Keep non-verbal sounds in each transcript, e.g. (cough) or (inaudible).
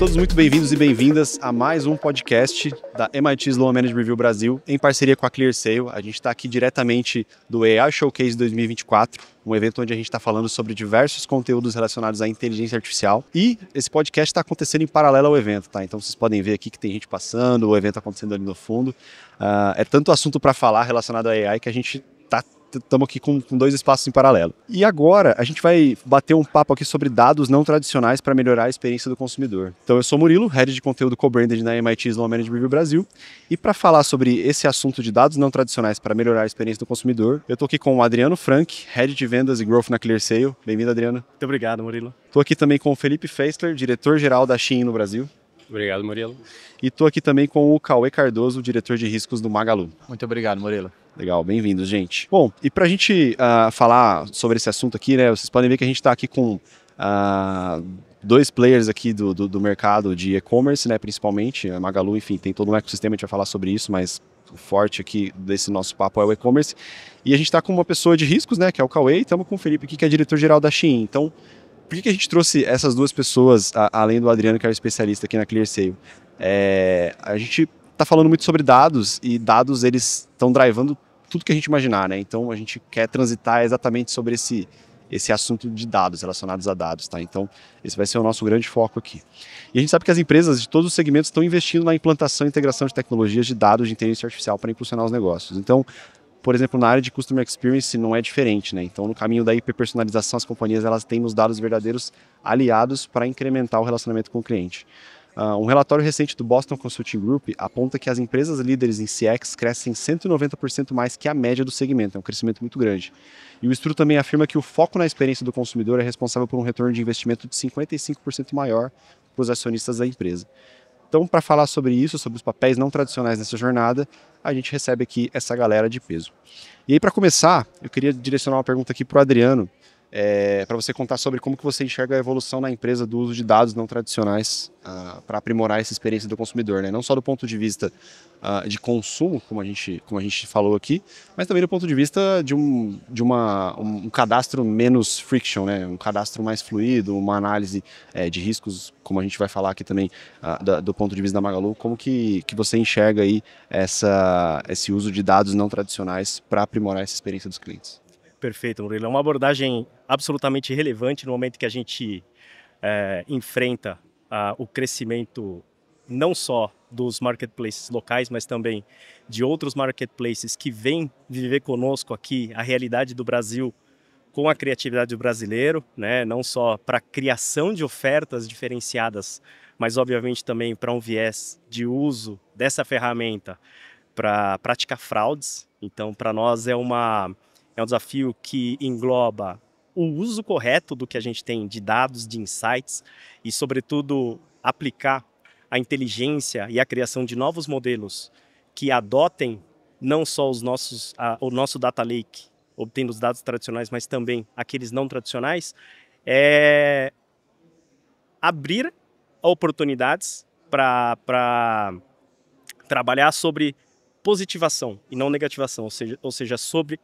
todos muito bem-vindos e bem-vindas a mais um podcast da MIT Sloan Management Review Brasil, em parceria com a ClearSale. A gente está aqui diretamente do AI Showcase 2024, um evento onde a gente está falando sobre diversos conteúdos relacionados à inteligência artificial. E esse podcast está acontecendo em paralelo ao evento, tá? Então vocês podem ver aqui que tem gente passando, o evento acontecendo ali no fundo. Uh, é tanto assunto para falar relacionado à AI que a gente está estamos aqui com, com, dois espaços em paralelo. E agora a gente vai bater um papo aqui sobre dados não tradicionais para melhorar a experiência do consumidor. Então eu sou Murilo, head de conteúdo co-branded na MIT Sloan Management Review Brasil, e para falar sobre esse assunto de dados não tradicionais para melhorar a experiência do consumidor, eu estou aqui com o Adriano Frank, head de vendas e growth na ClearSale. Bem-vindo, Adriano. Muito obrigado, Murilo. Estou aqui também com o Felipe Feisler, diretor-geral da Shein no Brasil. Obrigado, Murilo. E estou aqui também com o Cauê Cardoso, diretor de riscos do Magalu. Muito obrigado, Murilo. Legal, bem-vindos, gente. Bom, e para a gente uh, falar sobre esse assunto aqui, né? Vocês podem ver que a gente está aqui com uh, dois players aqui do, do, do mercado de e-commerce, né? Principalmente, a Magalu, enfim, tem todo um ecossistema, a gente vai falar sobre isso, mas o forte aqui desse nosso papo é o e-commerce. E a gente está com uma pessoa de riscos, né? Que é o Cauê, e estamos com o Felipe aqui, que é diretor-geral da Shein. Então, por que, que, a gente trouxe essas duas pessoas, a, além do Adriano, que é o especialista aqui na ClearSale? É, a gente tá falando muito sobre dados e dados eles estão drivando tudo que a gente imaginar, né? Então a gente quer transitar exatamente sobre esse esse assunto de dados relacionados a dados, tá? Então esse vai ser o nosso grande foco aqui. E a gente sabe que as empresas de todos os segmentos estão investindo na implantação e integração de tecnologias de dados de inteligência artificial para impulsionar os negócios. Então por exemplo, na área de customer experience não é diferente, né? Então, no caminho da hiperpersonalização, as companhias elas têm os dados verdadeiros aliados para incrementar o relacionamento com o cliente. Uh, um relatório recente do Boston Consulting Group aponta que as empresas líderes em CX crescem 190% mais que a média do segmento, é um crescimento muito grande. E o estudo também afirma que o foco na experiência do consumidor é responsável por um retorno de investimento de 55% maior para os acionistas da empresa. Então, para falar sobre isso, sobre os papéis não tradicionais nessa jornada, a gente recebe aqui essa galera de peso. E aí, para começar, eu queria direcionar uma pergunta aqui para o Adriano, é, para você contar sobre como que você enxerga a evolução na empresa do uso de dados não tradicionais uh, ah, para aprimorar essa experiência do consumidor, né? não só do ponto de vista uh, de consumo, como a, gente, como a gente falou aqui, mas também do ponto de vista de um, de uma, um, cadastro menos friction, né? um cadastro mais fluido, uma análise é, de riscos, como a gente vai falar aqui também uh, da, do ponto de vista da Magalu, como que, que você enxerga aí essa, esse uso de dados não tradicionais para aprimorar essa experiência dos clientes? Perfeito, Murilo. É uma abordagem absolutamente relevante no momento que a gente é, enfrenta o crescimento não só dos marketplaces locais, mas também de outros marketplaces que vêm viver conosco aqui a realidade do Brasil com a criatividade do brasileiro, né? não só para a criação de ofertas diferenciadas, mas obviamente também para um viés de uso dessa ferramenta para praticar fraudes. Então, para nós é uma é um desafio que engloba o uso correto do que a gente tem de dados, de insights e, sobretudo, aplicar a inteligência e a criação de novos modelos que adotem não só os nossos, a, o nosso data lake, obtendo os dados tradicionais, mas também aqueles não tradicionais, é abrir oportunidades para trabalhar sobre positivação e não negativação, ou seja, ou seja sobre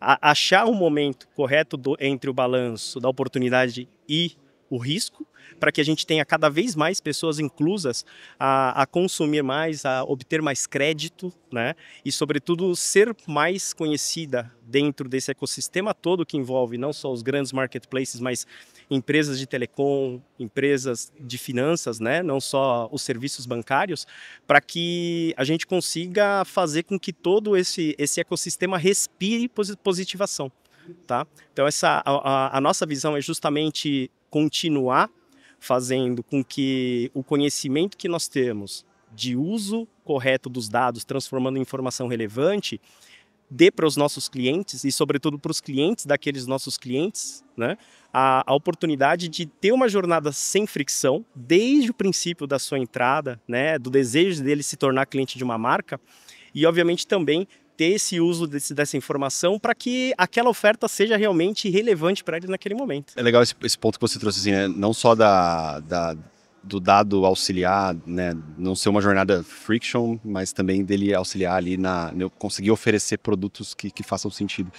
achar o momento correto do, entre o balanço da oportunidade e o risco, para que a gente tenha cada vez mais pessoas inclusas a, a, consumir mais, a obter mais crédito, né? E, sobretudo, ser mais conhecida dentro desse ecossistema todo que envolve não só os grandes marketplaces, mas empresas de telecom, empresas de finanças, né? Não só os serviços bancários, para que a gente consiga fazer com que todo esse, esse ecossistema respire positivação. Tá? Então, essa, a, a nossa visão é justamente continuar fazendo com que o conhecimento que nós temos de uso correto dos dados, transformando em informação relevante, dê para os nossos clientes e, sobretudo, para os clientes daqueles nossos clientes, né, a, a, oportunidade de ter uma jornada sem fricção, desde o princípio da sua entrada, né, do desejo dele se tornar cliente de uma marca, e, obviamente, também ter esse uso desse, dessa informação para que aquela oferta seja realmente relevante para ele naquele momento. É legal esse, esse, ponto que você trouxe, assim, né? não só da, da, do dado auxiliar, né? não ser uma jornada friction, mas também dele auxiliar ali na né? conseguir oferecer produtos que, que façam sentido.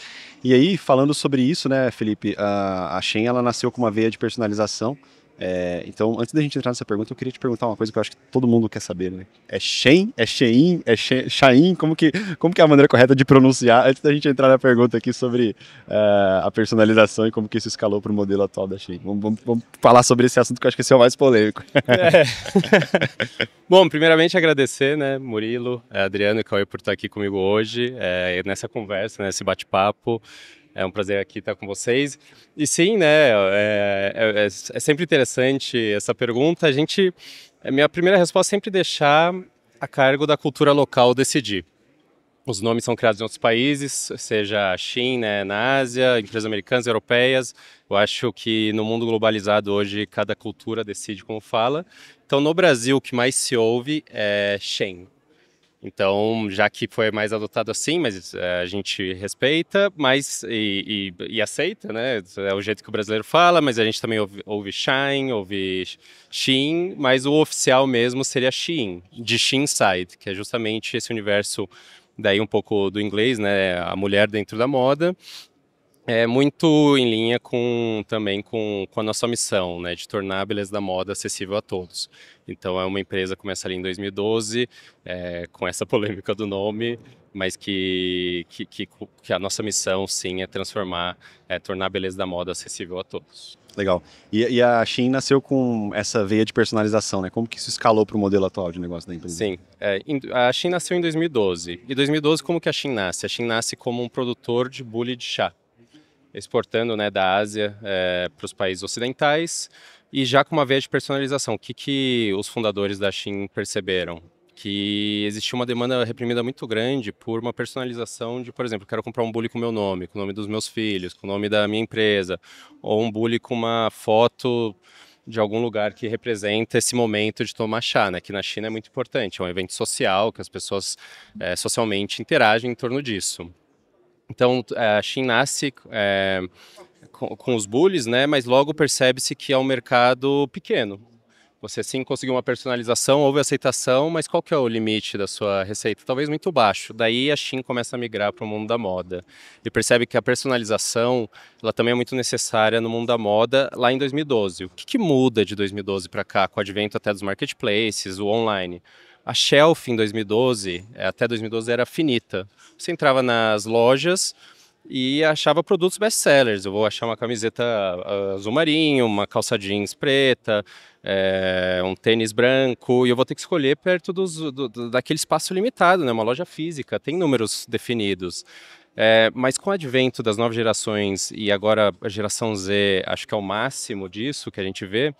E aí, falando sobre isso, né, Felipe, a, a Shen ela nasceu com uma veia de personalização é, então, antes da gente entrar nessa pergunta, eu queria te perguntar uma coisa que eu acho que todo mundo quer saber, né? É Shen? É Shein? É Shain? Como que, como que é a maneira correta de pronunciar? Antes da gente entrar na pergunta aqui sobre uh, a personalização e como que isso escalou para o modelo atual da Shein. Vamos, vamos, vamos, falar sobre esse assunto que eu acho que esse é o mais polêmico. É. (laughs) Bom, primeiramente agradecer, né, Murilo, é, Adriano e Cauê por estar aqui comigo hoje, é, nessa conversa, né, nesse bate-papo. É um prazer aqui estar com vocês. E sim, né, é, é, é, é sempre interessante essa pergunta. A gente, a é, minha primeira resposta é sempre deixar a cargo da cultura local decidir. Os nomes são criados em outros países, seja a China, né, na Ásia, empresas americanas, europeias. Eu acho que no mundo globalizado hoje cada cultura decide como fala. Então no Brasil o que mais se ouve é Shen, então, já que foi mais adotado assim, mas é, a gente respeita, mas e, e, e, aceita, né? É o jeito que o brasileiro fala, mas a gente também ouve, ouve shine, ouve shin, mas o oficial mesmo seria shin, de shin side, que é justamente esse universo daí um pouco do inglês, né? A mulher dentro da moda é muito em linha com também com, com a nossa missão, né, de tornar a beleza da moda acessível a todos. Então é uma empresa que começa ali em 2012, é, com essa (laughs) polêmica do nome, mas que, que, que, que, a nossa missão sim é transformar, é tornar a beleza da moda acessível a todos. Legal. E, e a Shein nasceu com essa veia de personalização, né? Como que isso escalou para o modelo atual de negócio da empresa? Sim. É, a Shein nasceu em 2012. E 2012 como que a Shein nasce? A Shein nasce como um produtor de bule de chá exportando né, da Ásia é, para os países ocidentais e já com uma veia de personalização. O que, que os fundadores da Shin perceberam? Que existia uma demanda reprimida muito grande por uma personalização de, por exemplo, quero comprar um bully com meu nome, com o nome dos meus filhos, com o nome da minha empresa, ou um bully com uma foto de algum lugar que representa esse momento de tomar chá, né? Que na China é muito importante, é um evento social que as pessoas é, socialmente interagem em torno disso. Então é, a Shin nasce é, com, com, os bullies, né? Mas logo percebe-se que é um mercado pequeno. Você sim conseguiu uma personalização, houve aceitação, mas qual que é o limite da sua receita? Talvez muito baixo. Daí a Shin começa a migrar para o mundo da moda e percebe que a personalização ela também é muito necessária no mundo da moda lá em 2012. O que, que muda de 2012 para cá com o advento até dos marketplaces, o online? a shelf em 2012, eh, até 2012 era finita. Você entrava nas lojas e achava produtos best-sellers. Eu vou achar uma camiseta ah, azul marinho, uma calça jeans preta, é, um tênis branco, e eu vou ter que escolher perto dos, do, daquele espaço limitado, né? uma loja física, tem números definidos. É, mas com o advento das novas gerações e agora a geração Z, acho que é o máximo disso que a gente vê,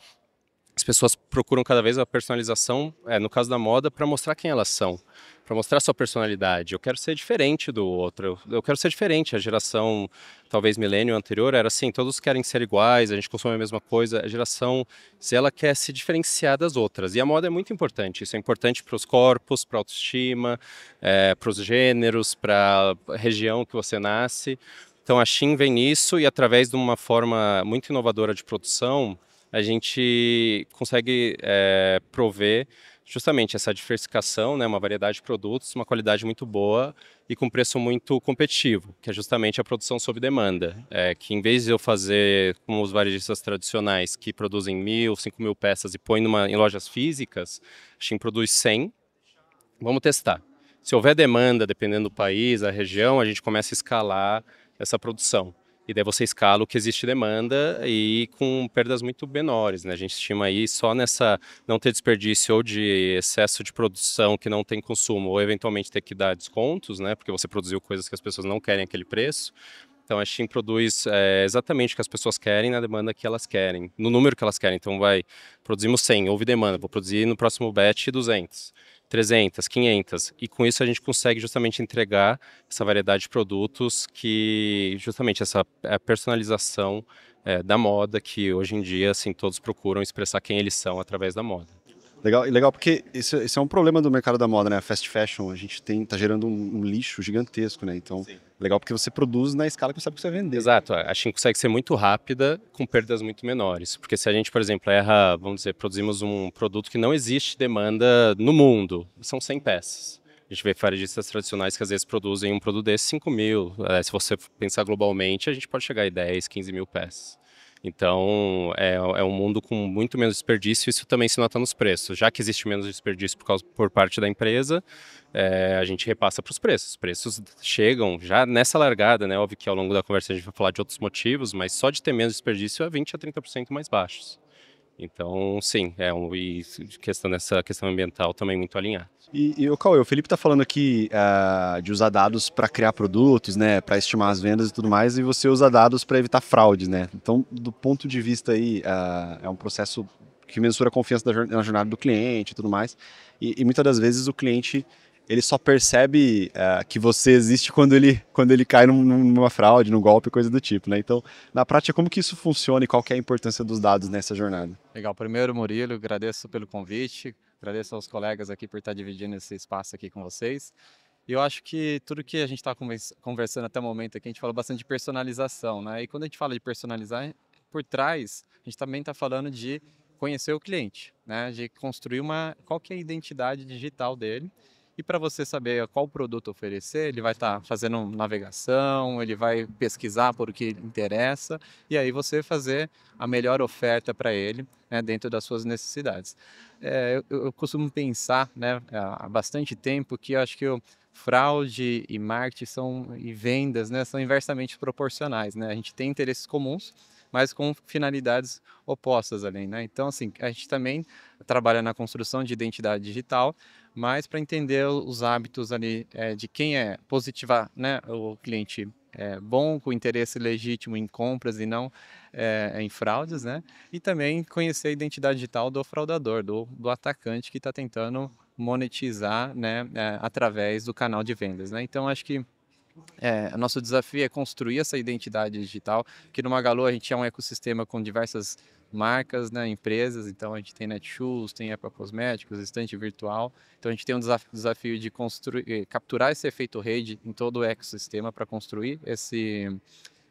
as pessoas procuram cada vez a personalização, é, no caso da moda, para mostrar quem elas são, para mostrar sua personalidade. Eu quero ser diferente do outro, eu, eu quero ser diferente. A geração, talvez milênio anterior, era assim: todos querem ser iguais, a gente consome a mesma coisa. A geração, se ela quer se diferenciar das outras. E a moda é muito importante. Isso é importante para os corpos, para a autoestima, é, para os gêneros, para a região que você nasce. Então a Shin vem nisso e através de uma forma muito inovadora de produção, a gente consegue é, prover justamente essa diversificação, né, uma variedade de produtos, uma qualidade muito boa e com preço muito competitivo, que é justamente a produção sob demanda, é, que em vez de eu fazer como os varejistas tradicionais que produzem mil, cinco mil peças e põem numa, em lojas físicas, a gente produz 100, vamos testar. Se houver demanda, dependendo do país, da região, a gente começa a escalar essa produção e daí você escala o que existe demanda e com perdas muito menores. Né? A gente estima aí só nessa não ter desperdício ou de excesso de produção que não tem consumo, ou eventualmente ter que dar descontos, né? porque você produziu coisas que as pessoas não querem aquele preço. Então a Steam produz é, exatamente o que as pessoas querem na demanda que elas querem, no número que elas querem. Então vai, produzimos 100, houve demanda, vou produzir no próximo batch 200. 300, 500. E com isso a gente consegue justamente entregar essa variedade de produtos que justamente essa é, personalização é, da moda que hoje em dia assim todos procuram expressar quem eles são através da moda. Legal, legal porque isso, isso é um problema do mercado da moda, né? A fast fashion, a gente tem tá gerando um, um lixo gigantesco, né? Então Sim Legal porque você produz na escala que você sabe que você vai vender. Exato, a Shin consegue ser muito rápida com perdas muito menores. Porque se a gente, por exemplo, erra, vamos dizer, produzimos um produto que não existe demanda no mundo, são 100 peças. A gente vê varejistas tradicionais que às vezes produzem um produto desse 5 mil. É, se você pensar globalmente, a gente pode chegar a 10, 15 mil peças. Então, é, é, um mundo com muito menos desperdício, e isso também se nota nos preços. Já que existe menos desperdício por, causa, por parte da empresa, é, a gente repassa para os preços. Os preços chegam já nessa largada, né? Óbvio que ao longo da conversa a gente vai falar de outros motivos, mas só de ter menos desperdício é 20% a 30% mais baixos. Então, sim, é um, e questão dessa questão ambiental também muito alinhada. E, e o Cauê, o Felipe está falando aqui uh, de usar dados para criar produtos, né, para estimar as vendas e tudo mais, e você usa dados para evitar fraude, né? Então, do ponto de vista aí, uh, é um processo que mensura a confiança da, na jornada do cliente e tudo mais, e, e muitas das vezes o cliente ele só percebe é, que você existe quando ele, quando ele cai num, numa fraude, num golpe, coisa do tipo, né? Então, na prática, como que isso funciona e qual é a importância dos dados nessa jornada? Legal. Primeiro, Murilo, agradeço pelo convite, agradeço aos colegas aqui por estar dividindo esse espaço aqui com vocês. E eu acho que tudo que a gente está conversando até o momento aqui, a gente falou bastante de personalização, né? E quando a gente fala de personalizar, por trás, a gente também está falando de conhecer o cliente, né? De construir uma qual que é a identidade digital dele e para você saber qual produto oferecer, ele vai estar tá fazendo navegação, ele vai pesquisar por o que interessa e aí você fazer a melhor oferta para ele né, dentro das suas necessidades. É, eu, eu, costumo pensar né, há bastante tempo que eu acho que o fraude e marketing são, e vendas né, são inversamente proporcionais. Né? A gente tem interesses comuns, mas com finalidades opostas além, né? Então, assim, a gente também trabalha na construção de identidade digital, mas para entender os hábitos ali é, de quem é positiva, né, o cliente é, bom, com interesse legítimo em compras e não é, em fraudes, né? E também conhecer a identidade digital do fraudador, do, do atacante que está tentando monetizar, né, é, através do canal de vendas, né? Então acho que é, nosso desafio é construir essa identidade digital, que no Magalu a gente é um ecossistema com diversas marcas, né, empresas, então a gente tem Netshoes, tem Apple Cosméticos, estante virtual, então a gente tem um desafio, desafio de construir, eh, capturar esse efeito rede em todo o ecossistema para construir esse,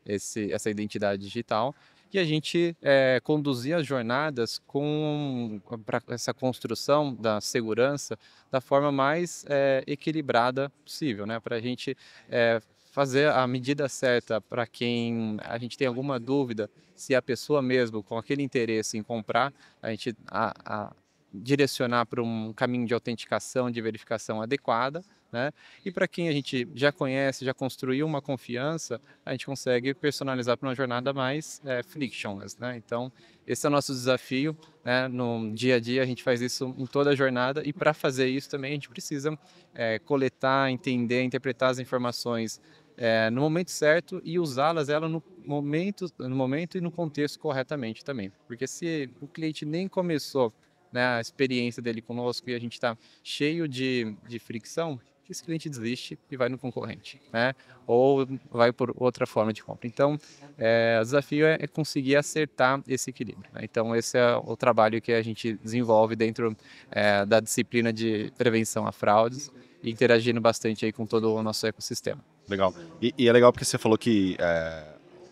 esse, essa identidade digital e a gente é, conduzia as jornadas com para essa construção da segurança da forma mais é, equilibrada possível, né? Para a gente é, fazer a medida certa para quem a gente tem alguma dúvida se a pessoa mesmo com aquele interesse em comprar, a gente a, a direcionar para um caminho de autenticação, de verificação adequada né? E para quem a gente já conhece, já construiu uma confiança, a gente consegue personalizar para uma jornada mais é, frictionless. Né? Então, esse é o nosso desafio. Né? No dia a dia, a gente faz isso em toda a jornada. E para fazer isso também, a gente precisa é, coletar, entender, interpretar as informações é, no momento certo e usá-las ela no momento, no momento e no contexto corretamente também. Porque se o cliente nem começou né, a experiência dele conosco e a gente está cheio de, de fricção, que esse cliente desiste e vai no concorrente, né? Ou vai por outra forma de compra. Então, é, o desafio é, é, conseguir acertar esse equilíbrio. Né? Então, esse é o trabalho que a gente desenvolve dentro é, da disciplina de prevenção a fraudes interagindo bastante aí com todo o nosso ecossistema. Legal. E, e é legal porque você falou que é,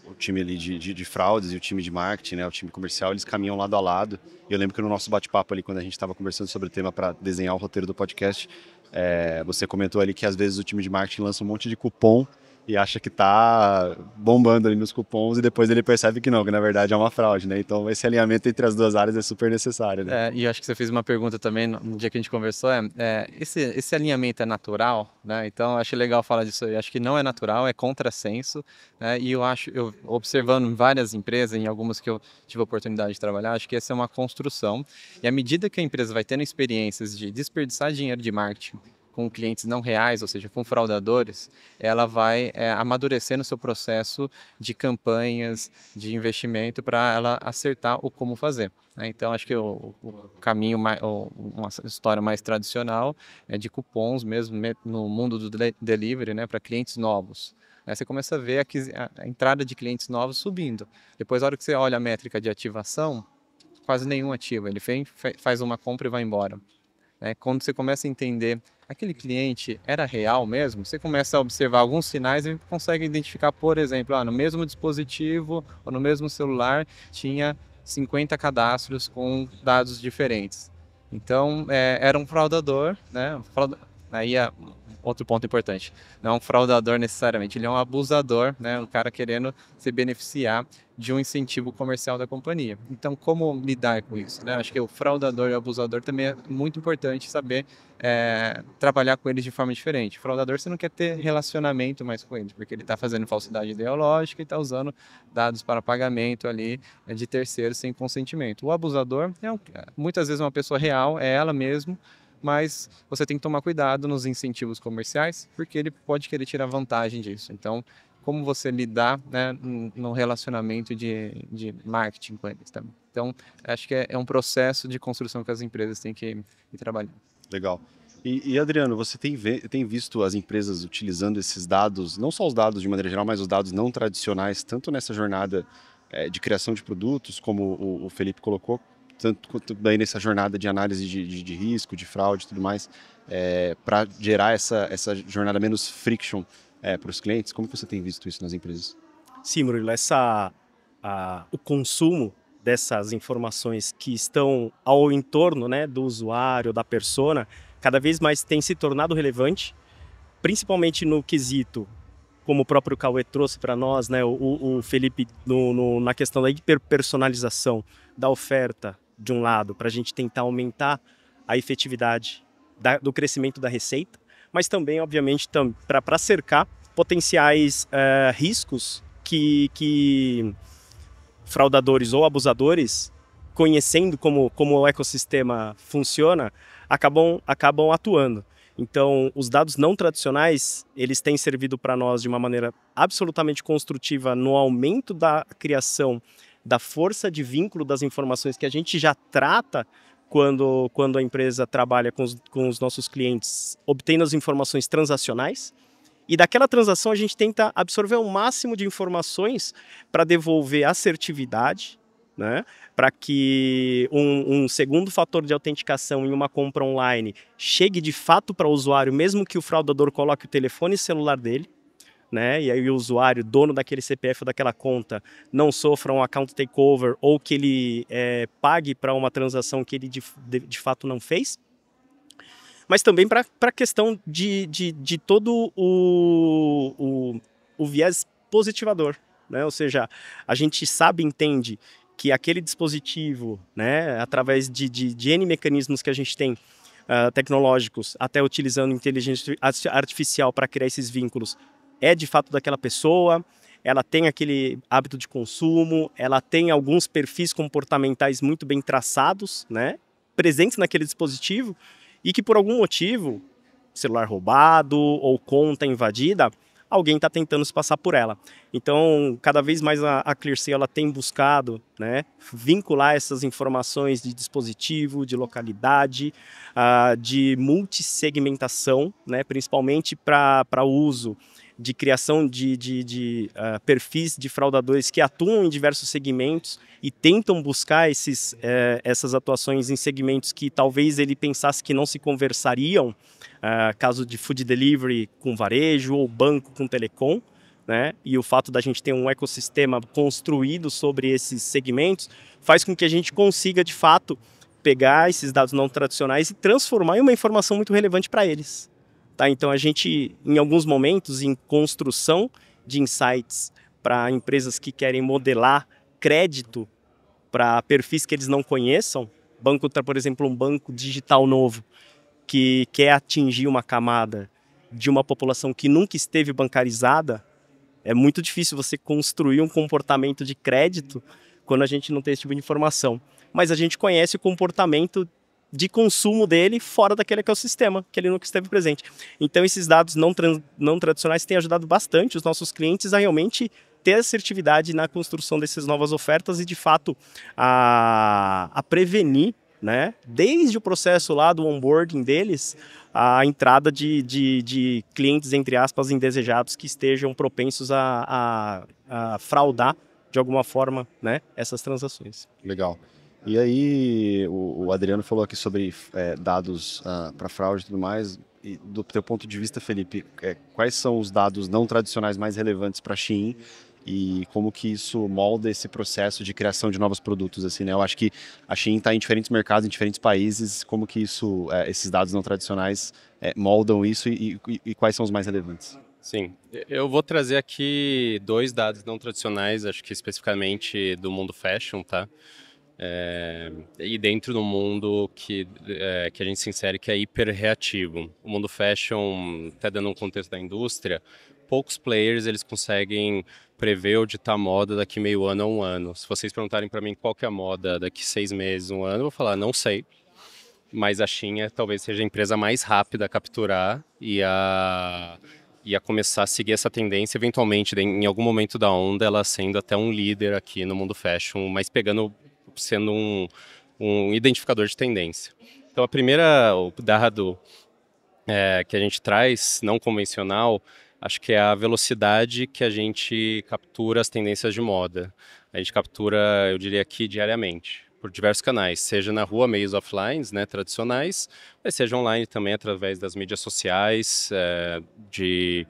o time ali de, de, de, fraudes e o time de marketing, né, o time comercial, eles caminham lado a lado. Eu lembro que no nosso bate-papo ali, quando a gente estava conversando sobre o tema para desenhar o roteiro do podcast, é, você comentou ali que às vezes o time de marketing lança um monte de cupom e acha que tá bombando ali nos cupons e depois ele percebe que não, que na verdade é uma fraude, né? Então esse alinhamento entre as duas áreas é super necessário, né? É, e acho que você fez uma pergunta também no dia que a gente conversou, é, é esse, esse alinhamento é natural, né? Então acho legal falar disso aí. Acho que não é natural, é contrassenso, né? E eu acho, eu observando várias empresas, em algumas que eu tive a oportunidade de trabalhar, acho que essa é uma construção. E à medida que a empresa vai tendo experiências de desperdiçar dinheiro de marketing com clientes não reais, ou seja, com fraudadores, ela vai é, amadurecer no seu processo de campanhas, de investimento, para ela acertar o como fazer. Né? Então, acho que o, o caminho, mais, o, uma história mais tradicional é de cupons mesmo no mundo do delivery, né, para clientes novos. Aí você começa a ver a, a entrada de clientes novos subindo. Depois, na hora que você olha a métrica de ativação, quase nenhum ativa. Ele vem, faz uma compra e vai embora. Né? Quando você começa a entender aquele cliente era real mesmo? Você começa a observar alguns sinais e consegue identificar, por exemplo, ah, no mesmo dispositivo ou no mesmo celular tinha 50 cadastros com dados diferentes. Então, é, era um fraudador, né? aí é outro ponto importante. Não é um fraudador necessariamente, ele é um abusador, né? um cara querendo se beneficiar de um incentivo comercial da companhia. Então, como lidar com isso? Né? Acho que o fraudador e o abusador também é muito importante saber é, trabalhar com eles de forma diferente. O fraudador, você não quer ter relacionamento mais com ele, porque ele está fazendo falsidade ideológica e está usando dados para pagamento ali né, de terceiros sem consentimento. O abusador é um, muitas vezes uma pessoa real, é ela mesmo, mas você tem que tomar cuidado nos incentivos comerciais, porque ele pode querer tirar vantagem disso. Então, como você lidar né, no relacionamento de, de marketing com eles também. Então, acho que é, é, um processo de construção que as empresas têm que ir trabalhando. Legal. E, e, Adriano, você tem, tem visto as empresas utilizando esses dados, não só os dados de maneira geral, mas os dados não tradicionais, tanto nessa jornada é, de criação de produtos, como o, o Felipe colocou, tanto quanto bem nessa jornada de análise de, de, de risco, de fraude e tudo mais, é, para gerar essa, essa jornada menos friction é, para os clientes? Como você tem visto isso nas empresas? Sim, Murilo, essa, a, o consumo dessas informações que estão ao entorno né, do usuário, da persona, cada vez mais tem se tornado relevante, principalmente no quesito, como o próprio Cauê trouxe para nós, né, o, o Felipe, no, no, na questão da hiperpersonalização da oferta de um lado, para a gente tentar aumentar a efetividade da, do crescimento da receita, mas também, obviamente, tam, para cercar potenciais eh, riscos que, que fraudadores ou abusadores, conhecendo como, como o ecossistema funciona, acabam, acabam atuando. Então, os dados não tradicionais, eles têm servido para nós de uma maneira absolutamente construtiva no aumento da criação da força de vínculo das informações que a gente já trata quando, quando a empresa trabalha com os, com os nossos clientes, obtendo as informações transacionais. E daquela transação a gente tenta absorver o máximo de informações para devolver assertividade, né? para que um, um, segundo fator de autenticação em uma compra online chegue de fato para o usuário, mesmo que o fraudador coloque o telefone celular dele né? E aí o usuário, dono daquele CPF ou daquela conta, não sofra um account takeover ou que ele é, pague para uma transação que ele de, de, de fato não fez mas também para a questão de, de, de todo o, o, o, viés positivador. Né? Ou seja, a gente sabe, entende que aquele dispositivo, né, através de, de, de N mecanismos que a gente tem uh, tecnológicos, até utilizando inteligência artificial para criar esses vínculos, é de fato daquela pessoa, ela tem aquele hábito de consumo, ela tem alguns perfis comportamentais muito bem traçados, né? Presentes naquele dispositivo e que por algum motivo, celular roubado ou conta invadida, alguém está tentando se passar por ela. Então, cada vez mais a, a ClearSale ela tem buscado, né, vincular essas informações de dispositivo, de localidade, uh, de multissegmentação, né, principalmente para uso de criação de, de, de uh, perfis de fraudadores que atuam em diversos segmentos e tentam buscar esses, uh, essas atuações em segmentos que talvez ele pensasse que não se conversariam, uh, caso de food delivery com varejo ou banco com telecom. Né? E o fato da gente ter um ecossistema construído sobre esses segmentos faz com que a gente consiga, de fato, pegar esses dados não tradicionais e transformar em uma informação muito relevante para eles. Tá? Então, a gente, em alguns momentos, em construção de insights para empresas que querem modelar crédito para perfis que eles não conheçam, banco, por exemplo, um banco digital novo que quer atingir uma camada de uma população que nunca esteve bancarizada, é muito difícil você construir um comportamento de crédito quando a gente não tem esse tipo de informação. Mas a gente conhece o comportamento de consumo dele fora daquele ecossistema que ele nunca esteve presente. Então, esses dados não, trans, não tradicionais têm ajudado bastante os nossos clientes a realmente ter assertividade na construção dessas novas ofertas e, de fato, a, a prevenir, né, desde o processo lá do onboarding deles, a entrada de, de, de clientes, entre aspas, indesejados que estejam propensos a, a, a fraudar de alguma forma né, essas transações. Legal. E aí o, o Adriano falou aqui sobre é, dados uh, ah, para fraude e tudo mais. E do teu ponto de vista, Felipe, é, quais são os dados não tradicionais mais relevantes para a Shein e como que isso molda esse processo de criação de novos produtos assim né eu acho que a Shein está em diferentes mercados em diferentes países como que isso é, esses dados não tradicionais é, moldam isso e, e, e, quais são os mais relevantes sim eu vou trazer aqui dois dados não tradicionais acho que especificamente do mundo fashion tá é, e dentro do mundo que, é, que a gente se insere que é hiper reativo. O mundo fashion, até dando um contexto da indústria, poucos players eles conseguem prever ou ditar moda daqui meio ano a um ano. Se vocês perguntarem para mim qual é a moda daqui seis meses, um ano, eu vou falar, não sei. Mas a China é, talvez seja a empresa mais rápida a capturar e a, e a começar a seguir essa tendência, eventualmente, em algum momento da onda, ela sendo até um líder aqui no mundo fashion, mas pegando sendo um, um identificador de tendência. Então, a primeira, o dado é, que a gente traz, não convencional, acho que é a velocidade que a gente captura as tendências de moda. A gente captura, eu diria aqui, diariamente, por diversos canais, seja na rua, meios offline, né, tradicionais, mas seja online também, através das mídias sociais, é, de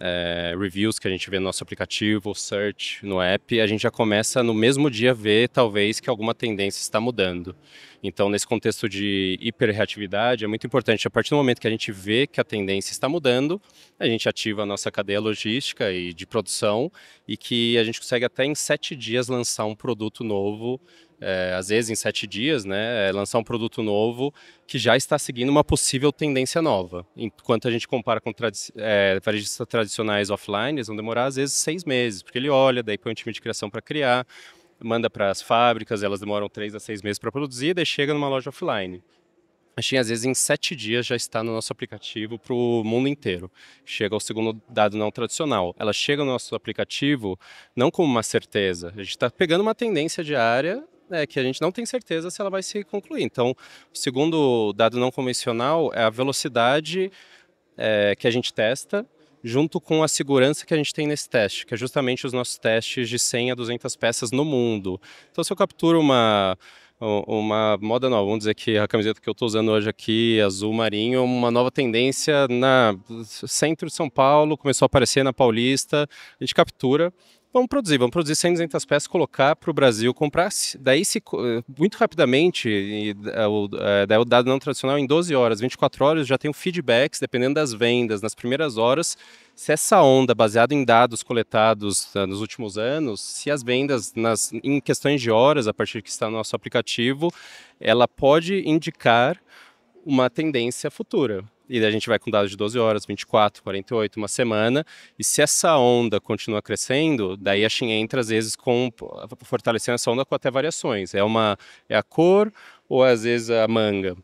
é, reviews que a gente vê no nosso aplicativo, search no app, a gente já começa no mesmo dia ver talvez que alguma tendência está mudando. Então, nesse contexto de hiperreatividade, é muito importante, a partir do momento que a gente vê que a tendência está mudando, a gente ativa a nossa cadeia logística e de produção e que a gente consegue até em sete dias lançar um produto novo é, às vezes em sete dias, né, é, lançar um produto novo que já está seguindo uma possível tendência nova. Enquanto a gente compara com tradi é, varejistas tradicionais offline, eles vão demorar às vezes seis meses, porque ele olha, daí põe um time de criação para criar, manda para as fábricas, elas demoram três a seis meses para produzir, daí chega numa loja offline. A Shein, às vezes, em sete dias já está no nosso aplicativo para o mundo inteiro. Chega o segundo dado não tradicional. Ela chega no nosso aplicativo não como uma certeza. A gente está pegando uma tendência diária é que a gente não tem certeza se ela vai se concluir. Então, o segundo dado não convencional é a velocidade é, que a gente testa junto com a segurança que a gente tem nesse teste, que é justamente os nossos testes de 100 a 200 peças no mundo. Então, se eu capturo uma uma moda nova, vamos dizer que a camiseta que eu estou usando hoje aqui, azul marinho, uma nova tendência na centro de São Paulo, começou a aparecer na Paulista, a gente captura, Vamos produzir, vamos produzir 100, 200 peças, colocar para o Brasil, comprar. Daí, se, eh, muito rapidamente, e, é, o dado não tradicional, em 12 horas, 24 horas, já tem o feedbacks, dependendo das vendas, nas primeiras horas, se essa onda, baseada em dados coletados tá, nos últimos anos, se as vendas, nas, em questões de horas, a partir que está no nosso aplicativo, ela pode indicar uma tendência futura e a gente vai com dados de 12 horas, 24, 48, uma semana, e se essa onda continua crescendo, daí a Shein entra às vezes com fortalecendo essa onda com até variações. É uma é a cor ou às vezes a manga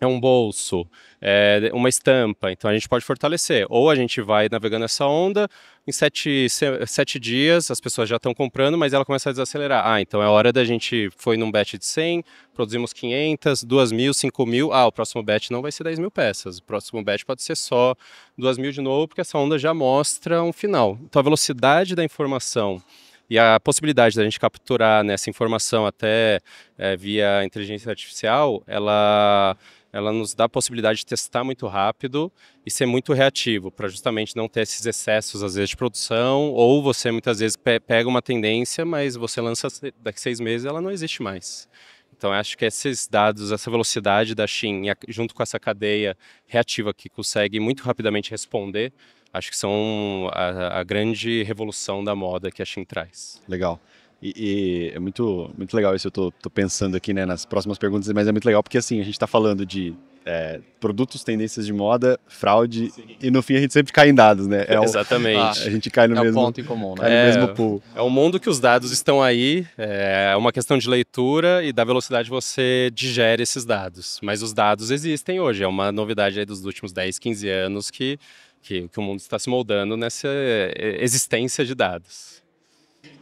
é um bolso, é uma estampa. Então a gente pode fortalecer. Ou a gente vai navegando essa onda, em sete, sete dias as pessoas já estão comprando, mas ela começa a desacelerar. Ah, então é hora da gente. Foi num batch de 100, produzimos 500, 2 mil, 5 mil. Ah, o próximo batch não vai ser 10 mil peças. O próximo batch pode ser só 2 mil de novo, porque essa onda já mostra um final. Então a velocidade da informação e a possibilidade da gente capturar né, essa informação até é, via inteligência artificial, ela ela nos dá a possibilidade de testar muito rápido e ser muito reativo, para justamente não ter esses excessos, às vezes, de produção, ou você muitas vezes pe pega uma tendência, mas você lança daqui a seis meses ela não existe mais. Então, acho que esses dados, essa velocidade da Shin, junto com essa cadeia reativa que consegue muito rapidamente responder acho que são a, a grande revolução da moda que a Shein traz. Legal. E, e, é muito, muito legal isso, eu tô, tô, pensando aqui né, nas próximas perguntas, mas é muito legal porque assim, a gente está falando de é, produtos, tendências de moda, fraude, Sim. e no fim a gente sempre cai em dados, né? É Exatamente. O, a gente cai no é mesmo ponto em comum, né? é, mesmo pool. É um mundo que os dados estão aí, é, é uma questão de leitura e da velocidade que você digere esses dados. Mas os dados existem hoje, é uma novidade aí dos últimos 10, 15 anos que que, que o mundo está se moldando nessa é, é, existência de dados.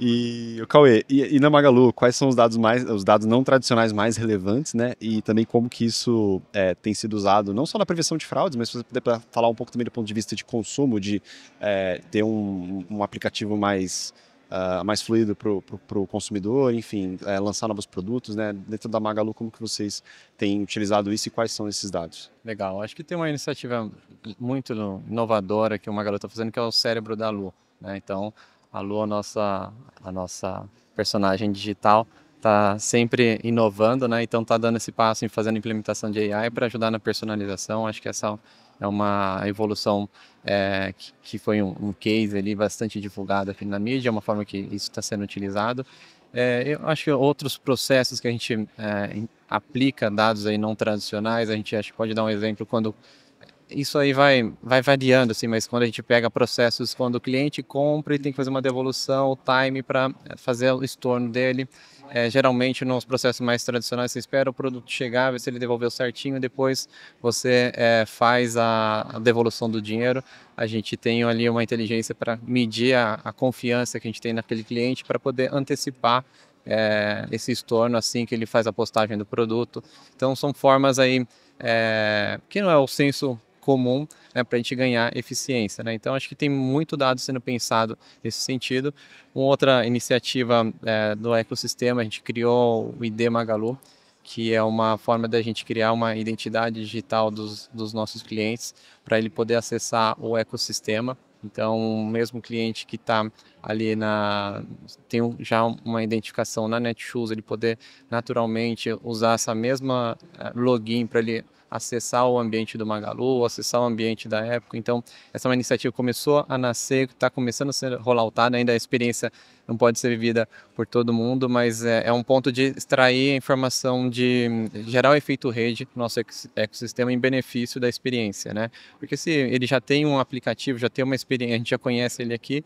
E o Cauê, e, e, na Magalu, quais são os dados mais, os dados não tradicionais mais relevantes, né? E também como que isso é, tem sido usado, não só na prevenção de fraudes, mas se você puder falar um pouco também do ponto de vista de consumo, de é, ter um, um aplicativo mais uh, mais fluido para o consumidor, enfim, é, lançar novos produtos, né? Dentro da Magalu, como que vocês têm utilizado isso e quais são esses dados? Legal, acho que tem uma iniciativa muito inovadora que o Magalu está fazendo, que é o Cérebro da Lu, né? Então, a Lu, a nossa, a nossa personagem digital, está sempre inovando, né? Então, está dando esse passo em fazendo implementação de AI para ajudar na personalização, acho que essa é uma evolução é, que, foi um, um, case ali bastante divulgado aqui na mídia, é uma forma que isso está sendo utilizado. É, eu acho que outros processos que a gente é, aplica dados aí não tradicionais, a gente acho, pode dar um exemplo quando isso aí vai, vai variando, assim, mas quando a gente pega processos, quando o cliente compra e tem que fazer uma devolução, o time para fazer o estorno dele, é, geralmente nos processos mais tradicionais você espera o produto chegar, ver se ele devolveu certinho, depois você é, faz a, a, devolução do dinheiro. A gente tem ali uma inteligência para medir a, a confiança que a gente tem naquele cliente para poder antecipar é, esse estorno assim que ele faz a postagem do produto. Então são formas aí é, que não é o senso comum né, para a gente ganhar eficiência. Né? Então, acho que tem muito dado sendo pensado nesse sentido. Uma outra iniciativa é, do ecossistema, a gente criou o ID Magalu, que é uma forma da gente criar uma identidade digital dos, dos nossos clientes para ele poder acessar o ecossistema. Então, mesmo cliente que está ali na tem já uma identificação na Netshoes, ele poder naturalmente usar essa mesma é, login para ele acessar o ambiente do Magalu, acessar o ambiente da época. Então, essa é uma iniciativa que começou a nascer, está começando a ser rolautada, ainda a experiência não pode ser vivida por todo mundo, mas é, é um ponto de extrair a informação de gerar o efeito rede no nosso ecossistema em benefício da experiência, né? Porque se ele já tem um aplicativo, já tem uma experiência, a gente já conhece ele aqui,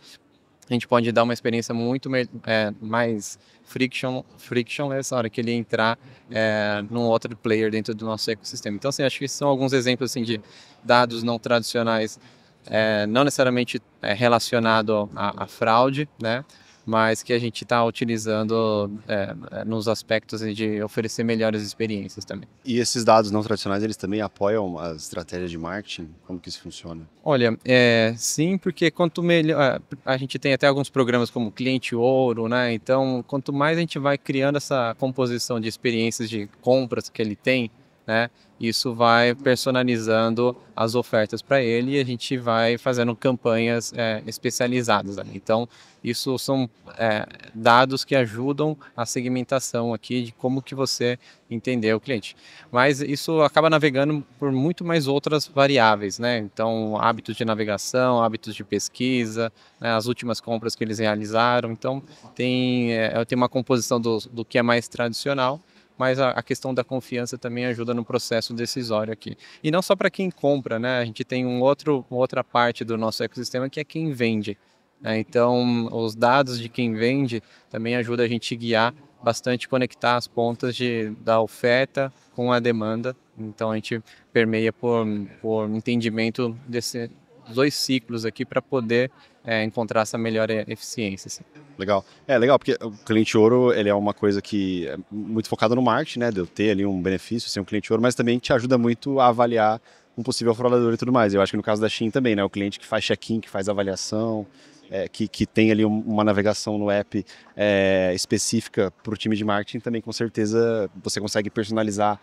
a gente pode dar uma experiência muito é, mais friction, frictionless na hora que ele entrar é, num outro player dentro do nosso ecossistema. Então, assim, acho que são alguns exemplos assim, de dados não tradicionais, é, não necessariamente é, relacionado à fraude, né? mas que a gente está utilizando é, é, nos aspectos de oferecer melhores experiências também. E esses dados não tradicionais, eles também apoiam as estratégias de marketing? Como que isso funciona? Olha, é, sim, porque quanto melhor... É, a gente tem até alguns programas como Cliente Ouro, né? Então, quanto mais a gente vai criando essa composição de experiências de compras que ele tem, né? Isso vai personalizando as ofertas para ele e a gente vai fazendo campanhas é, especializadas. Então, isso são é, dados que ajudam a segmentação aqui de como que você entender o cliente. Mas isso acaba navegando por muito mais outras variáveis, né? Então, hábitos de navegação, hábitos de pesquisa, né? as últimas compras que eles realizaram. Então, tem, é, tem uma composição do, do que é mais tradicional mas a, a questão da confiança também ajuda no processo decisório aqui. E não só para quem compra, né? A gente tem um outro, outra parte do nosso ecossistema que é quem vende. Né? Então, os dados de quem vende também ajuda a gente a guiar bastante, conectar as pontas de, da oferta com a demanda. Então, a gente permeia por, por entendimento desse, dois ciclos aqui para poder é, encontrar essa melhor eficiência. Assim. Legal. É legal, porque o cliente ouro ele é uma coisa que é muito focada no marketing, né? De eu ter ali um benefício, ser um cliente ouro, mas também te ajuda muito a avaliar um possível fraudador e tudo mais. Eu acho que no caso da Shin também, né? O cliente que faz check-in, que faz avaliação, é, que, que tem ali uma navegação no app é, específica para o time de marketing, também com certeza você consegue personalizar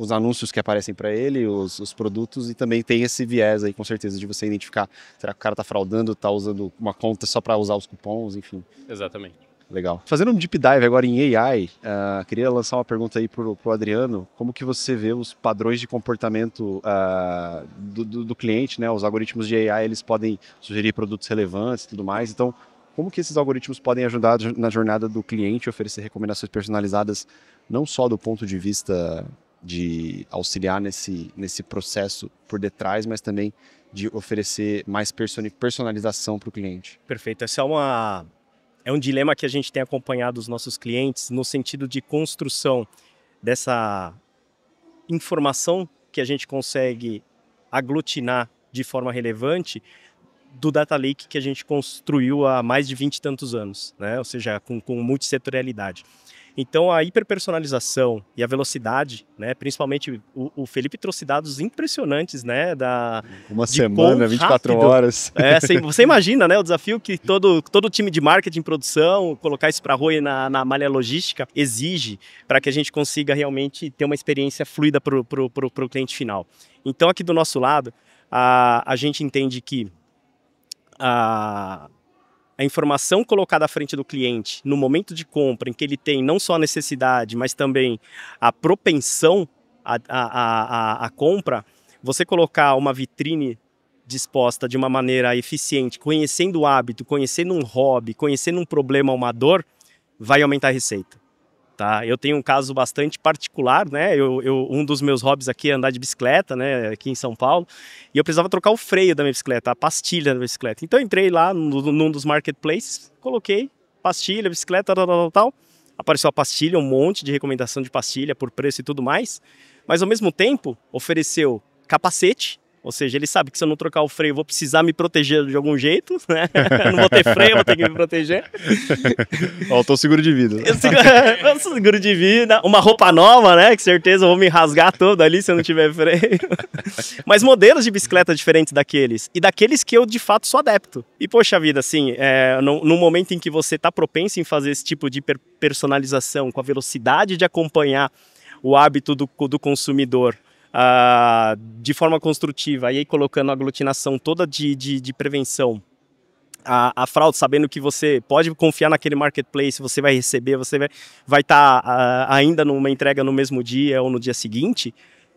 os anúncios que aparecem para ele, os, os, produtos, e também tem esse viés aí, com certeza, de você identificar: será que o cara está fraudando, está usando uma conta só para usar os cupons, enfim. Exatamente. Legal. Fazendo um deep dive agora em AI, uh, eh, queria lançar uma pergunta aí para o Adriano. Como que você vê os padrões de comportamento uh, do, do, do, cliente, né? Os algoritmos de AI, eles podem sugerir produtos relevantes e tudo mais. Então, como que esses algoritmos podem ajudar na jornada do cliente, oferecer recomendações personalizadas, não só do ponto de vista de auxiliar nesse, nesse processo por detrás, mas também de oferecer mais personalização para o cliente. Perfeito. Essa é uma é um dilema que a gente tem acompanhado os nossos clientes no sentido de construção dessa informação que a gente consegue aglutinar de forma relevante do data lake que a gente construiu há mais de 20 e tantos anos, né? Ou seja, com, com multissetorialidade. Então a hiperpersonalização e a velocidade, né? Principalmente o, o Felipe trouxe dados impressionantes, né? Da, Uma semana, 24 rápido. horas. É, você, você, imagina, né? O desafio que todo, todo time de marketing, produção, colocar isso para rua na, na malha logística exige para que a gente consiga realmente ter uma experiência fluida para o cliente final. Então aqui do nosso lado, a, a gente entende que a, a informação colocada à frente do cliente no momento de compra, em que ele tem não só a necessidade, mas também a propensão à, à, à, à compra, você colocar uma vitrine disposta de uma maneira eficiente, conhecendo o hábito, conhecendo um hobby, conhecendo um problema, uma dor, vai aumentar a receita. Tá? Eu tenho um caso bastante particular, né? Eu, eu, um dos meus hobbies aqui é andar de bicicleta, né? Aqui em São Paulo. E eu precisava trocar o freio da minha bicicleta, a pastilha da bicicleta. Então eu entrei lá no, num dos marketplaces, coloquei pastilha, bicicleta, tal, tal, tal. Apareceu a pastilha, um monte de recomendação de pastilha por preço e tudo mais. Mas ao mesmo tempo, ofereceu capacete, ou seja, ele sabe que se eu não trocar o freio, eu vou precisar me proteger de algum jeito, (laughs) né? não vou ter freio, vou ter que me proteger. Faltou seguro de vida. eu (laughs) seguro de vida, uma roupa nova, né? Que certeza eu vou me rasgar todo ali se eu não tiver freio. (laughs) Mas modelos de bicicleta diferentes daqueles. E daqueles que eu, de fato, sou adepto. E, poxa vida, assim, é, no, no momento em que você está propenso em fazer esse tipo de personalização, com a velocidade de acompanhar o hábito do, do consumidor de forma construtiva, e aí colocando a aglutinação toda de, de, de prevenção a, a, fraude, sabendo que você pode confiar naquele marketplace, você vai receber, você vai estar vai tá, ainda numa entrega no mesmo dia ou no dia seguinte,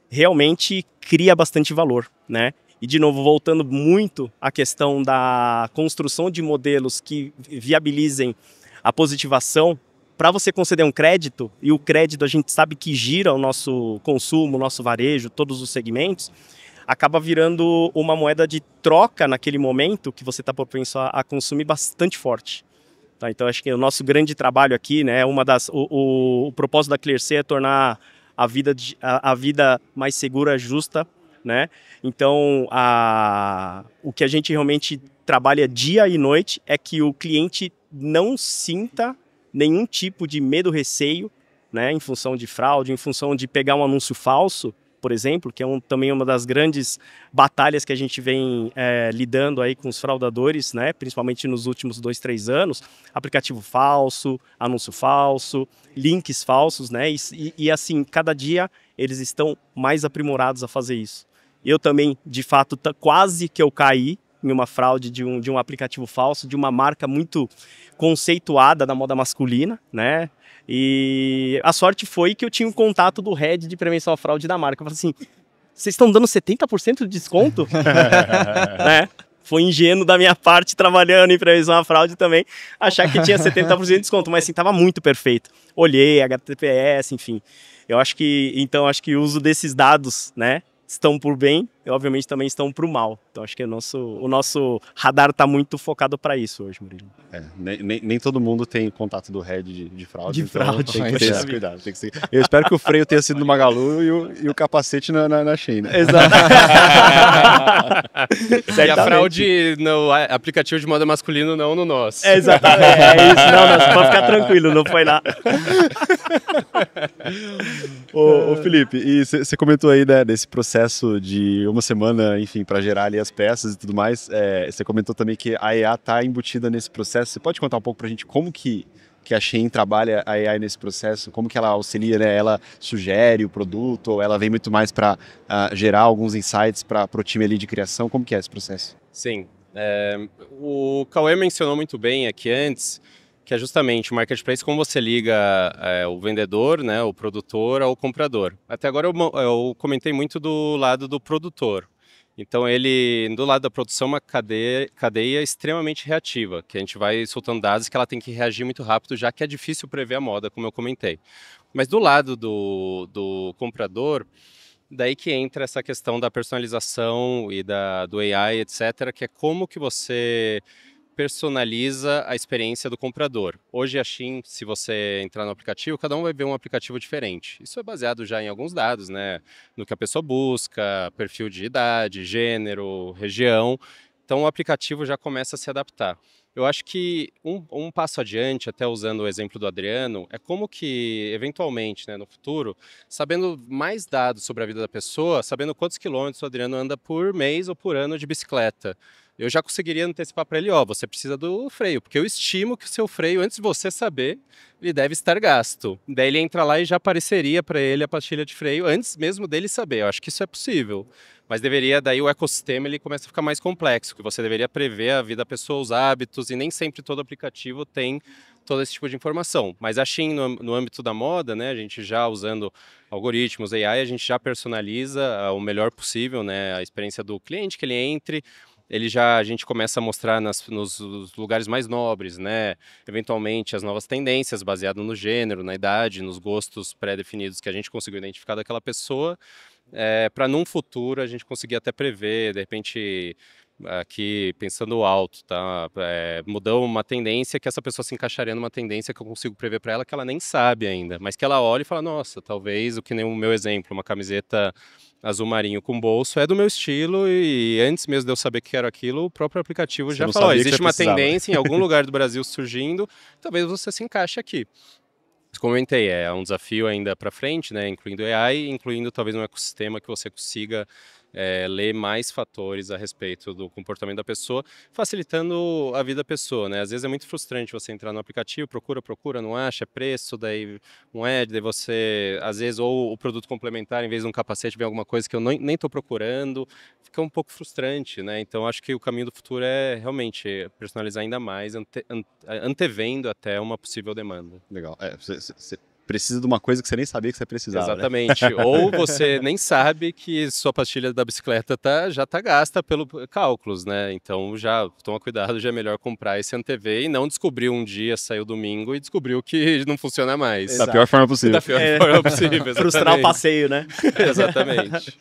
realmente cria bastante valor, né? E de novo, voltando muito à questão da construção de modelos que viabilizem a positivação para você conceder um crédito, e o crédito a gente sabe que gira o nosso consumo, o nosso varejo, todos os segmentos, acaba virando uma moeda de troca naquele momento que você está propenso a, a, consumir bastante forte. Tá? Então, acho que o nosso grande trabalho aqui, né, é uma das, o, o, o propósito da ClearC é tornar a vida, de, a, a vida mais segura, justa né? Então, a, o que a gente realmente trabalha dia e noite é que o cliente não sinta nenhum tipo de medo, receio, né, em função de fraude, em função de pegar um anúncio falso, por exemplo, que é um, também uma das grandes batalhas que a gente vem é, lidando aí com os fraudadores, né, principalmente nos últimos dois, três anos, aplicativo falso, anúncio falso, links falsos, né, e, e assim, cada dia eles estão mais aprimorados a fazer isso. Eu também, de fato, quase que eu caí em uma fraude de um, de um aplicativo falso, de uma marca muito conceituada da moda masculina, né? E a sorte foi que eu tinha um contato do head de prevenção à fraude da marca. Eu falei assim: vocês estão dando 70% de desconto? (laughs) né? Foi ingênuo da minha parte, trabalhando em prevenção à fraude também, achar que tinha 70% de desconto, mas assim, tava muito perfeito. Olhei, HTTPS, enfim. Eu acho que, então, acho que o uso desses dados, né, estão por bem obviamente também estão para o mal. Então acho que o nosso, o nosso radar está muito focado para isso hoje, Murilo. É, nem, nem, nem, todo mundo tem contato do Red de, de fraude. De então fraude. Tem que ter é. esse cuidado. Tem que ser... Eu espero que o freio tenha sido no Magalu e o, e o capacete na, na, na China. Exato. (laughs) e a fraude no aplicativo de moda masculino, não no nosso. É exatamente. É isso. Não, não, pode ficar tranquilo, não foi lá. (laughs) ô, ô Felipe, e você comentou aí né, desse processo de uma semana, enfim, para gerar ali as peças e tudo mais. É, você comentou também que a EA está embutida nesse processo. Você pode contar um pouco para a gente como que que a Shein trabalha a AI nesse processo? Como que ela auxilia, né? Ela sugere o produto ou ela vem muito mais para uh, ah, gerar alguns insights para o time ali de criação? Como que é esse processo? Sim, é, o Cauê mencionou muito bem aqui antes que é justamente o marketplace, como você liga é, o vendedor, né, o produtor ao comprador. Até agora eu, eu, comentei muito do lado do produtor. Então ele, do lado da produção, é uma cadeia, cadeia extremamente reativa, que a gente vai soltando dados que ela tem que reagir muito rápido, já que é difícil prever a moda, como eu comentei. Mas do lado do, do comprador, daí que entra essa questão da personalização e da, do AI, etc., que é como que você personaliza a experiência do comprador. Hoje a Shin, se você entrar no aplicativo, cada um vai ver um aplicativo diferente. Isso é baseado já em alguns dados, né? No que a pessoa busca, perfil de idade, gênero, região. Então o aplicativo já começa a se adaptar. Eu acho que um, um, passo adiante, até usando o exemplo do Adriano, é como que, eventualmente, né, no futuro, sabendo mais dados sobre a vida da pessoa, sabendo quantos quilômetros o Adriano anda por mês ou por ano de bicicleta, eu já conseguiria antecipar para ele, ó, você precisa do freio, porque eu estimo que o seu freio, antes de você saber, ele deve estar gasto. Daí ele entra lá e já apareceria para ele a pastilha de freio antes mesmo dele saber. Eu acho que isso é possível. Mas deveria, daí o ecossistema ele começa a ficar mais complexo, que você deveria prever a vida da pessoa, os hábitos, e nem sempre todo aplicativo tem todo esse tipo de informação. Mas a Shein, no, no âmbito da moda, né, a gente já usando algoritmos, AI, a gente já personaliza ah, o melhor possível né, a experiência do cliente, que ele entre, ele já a gente começa a mostrar nas, nos, lugares mais nobres, né? Eventualmente as novas tendências baseado no gênero, na idade, nos gostos pré-definidos que a gente conseguiu identificar daquela pessoa, é, para num futuro a gente conseguir até prever, de repente aqui pensando alto, tá? É, mudou uma tendência que essa pessoa se encaixaria numa tendência que eu consigo prever para ela que ela nem sabe ainda, mas que ela olha e fala, nossa, talvez o que nem o meu exemplo, uma camiseta azul marinho com bolso é do meu estilo e antes mesmo de eu saber que era aquilo, o próprio aplicativo você já falou, existe uma precisava. Né? tendência em algum (laughs) lugar do Brasil surgindo, talvez você se encaixe aqui comentei, é um desafio ainda para frente, né, incluindo AI, incluindo talvez um ecossistema que você consiga é, ler mais fatores a respeito do comportamento da pessoa, facilitando a vida da pessoa, né? Às vezes é muito frustrante você entrar no aplicativo, procura, procura, não acha, é preço, daí um ad, daí você, às vezes, ou o produto complementar, em vez de um capacete, vem alguma coisa que eu não, nem estou procurando, fica um pouco frustrante, né? Então, acho que o caminho do futuro é realmente personalizar ainda mais, ante, antevendo até uma possível demanda. Legal. É, você precisa de uma coisa que você nem sabia que você precisava. Né? Exatamente. Né? (laughs) Ou você nem sabe que sua pastilha da bicicleta tá, já tá gasta pelo cálculos, né? Então já toma cuidado, já é melhor comprar esse antever e não descobrir um dia, saiu domingo e descobriu que (laughs) não funciona mais. Exato. Da pior forma possível. Da pior é. forma possível. Exatamente. (laughs) Frustrar o passeio, né? exatamente.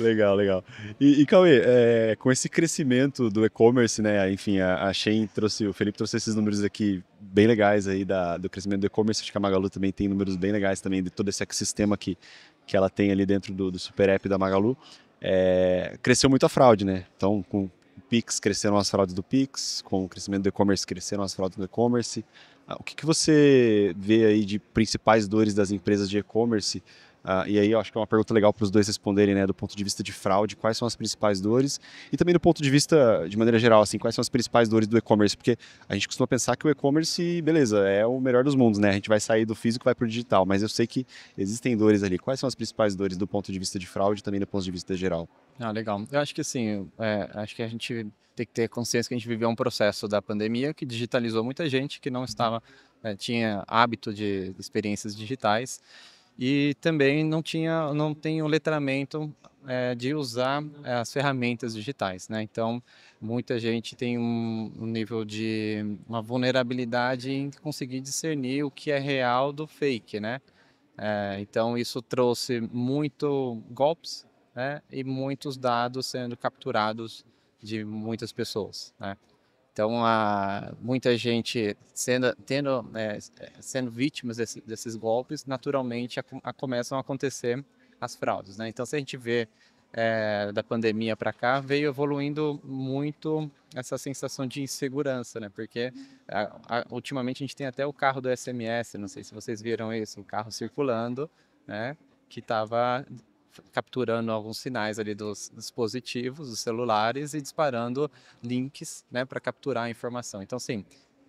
legal, legal. E, e Cauê, é, com esse crescimento do e-commerce, né? Enfim, a, a Shein trouxe, o Felipe trouxe esses números aqui bem legais aí da, do crescimento do e-commerce. Acho que a Magalu também tem números bem legais também de todo esse ecossistema que, que ela tem ali dentro do, do super app da Magalu. É, cresceu muito a fraude, né? Então, com o Pix cresceram as fraudes do Pix, com o crescimento do e-commerce cresceram as fraudes do e-commerce. Ah, o que, que você vê aí de principais dores das empresas de e-commerce Uh, e aí eu acho que é uma pergunta legal para os dois responderem, né, do ponto de vista de fraude, quais são as principais dores e também do ponto de vista, de maneira geral, assim, quais são as principais dores do e-commerce, porque a gente costuma pensar que o e-commerce, beleza, é o melhor dos mundos, né, a gente vai sair do físico e vai para o digital, mas eu sei que existem dores ali. Quais são as principais dores do ponto de vista de fraude e também do ponto de vista geral? Ah, legal. Eu acho que assim, é, acho que a gente tem que ter consciência que a gente viveu um processo da pandemia que digitalizou muita gente que não estava, é, tinha hábito de experiências digitais e também não tinha não tem o letramento é, de usar eh, as ferramentas digitais né então muita gente tem um, um, nível de uma vulnerabilidade em conseguir discernir o que é real do fake né é, então isso trouxe muito golpes né? e muitos dados sendo capturados de muitas pessoas né então, há muita gente sendo, tendo, é, sendo vítimas desse, desses golpes, naturalmente a, a, começam a acontecer as fraudes. Né? Então, se a gente vê é, da pandemia para cá, veio evoluindo muito essa sensação de insegurança, né? porque a, a, ultimamente a gente tem até o carro do SMS, não sei se vocês viram isso, o carro circulando, né? que estava capturando alguns sinais ali dos dispositivos, dos celulares e disparando links, né, para capturar a informação. Então, sim,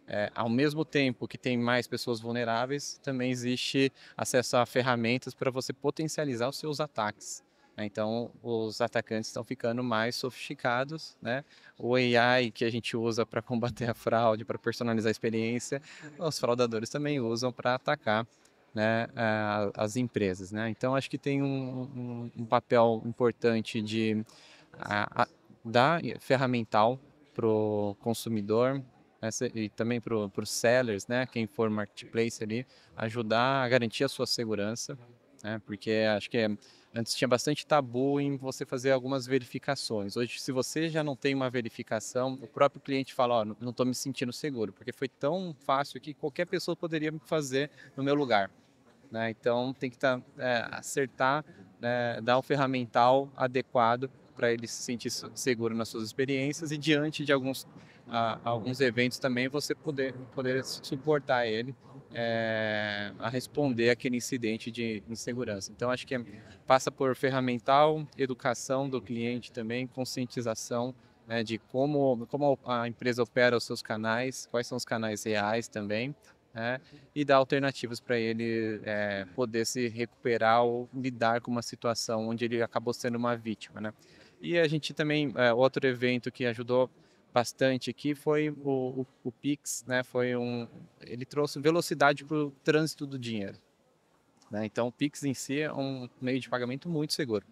é, ao mesmo tempo que tem mais pessoas vulneráveis, também existe acesso a ferramentas para você potencializar os seus ataques. Né? Então, os atacantes estão ficando mais sofisticados, né? O AI que a gente usa para combater a fraude, para personalizar a experiência, os fraudadores também usam para atacar né, as empresas. Né? Então, acho que tem um, um, um papel importante de a, a, dar ferramental para o consumidor né, essa, e também para os sellers, né, quem for marketplace ali, ajudar a garantir a sua segurança, né, porque acho que é, antes tinha bastante tabu em você fazer algumas verificações. Hoje, se você já não tem uma verificação, o próprio cliente fala, oh, não estou me sentindo seguro, porque foi tão fácil que qualquer pessoa poderia fazer no meu lugar. Né? Então tem que tá, é, acertar, né, dar o ferramental adequado para ele se sentir seguro nas suas experiências e diante de alguns, a, alguns eventos também você poder, poder suportar ele é, a responder aquele incidente de insegurança. Então acho que é, passa por ferramental, educação do cliente também, conscientização né, de como, como a empresa opera os seus canais, quais são os canais reais também, né? e dar alternativas para ele é, poder se recuperar ou lidar com uma situação onde ele acabou sendo uma vítima. Né? E a gente também, é, outro evento que ajudou bastante aqui foi o, o, o Pix, né? foi um, ele trouxe velocidade para o trânsito do dinheiro. Né? Então o Pix em si é um meio de pagamento muito seguro.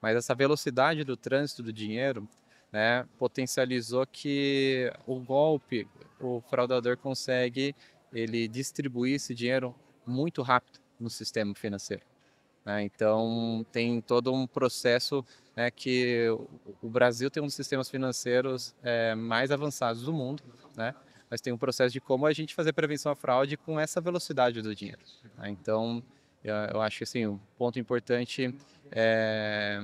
Mas essa velocidade do trânsito do dinheiro né, potencializou que o golpe, o fraudador consegue ele distribuir esse dinheiro muito rápido no sistema financeiro. Né? Então, tem todo um processo né, que o Brasil tem um dos sistemas financeiros é, mais avançados do mundo, né? mas tem um processo de como a gente fazer prevenção à fraude com essa velocidade do dinheiro. Né? Então, eu acho que assim, um ponto importante é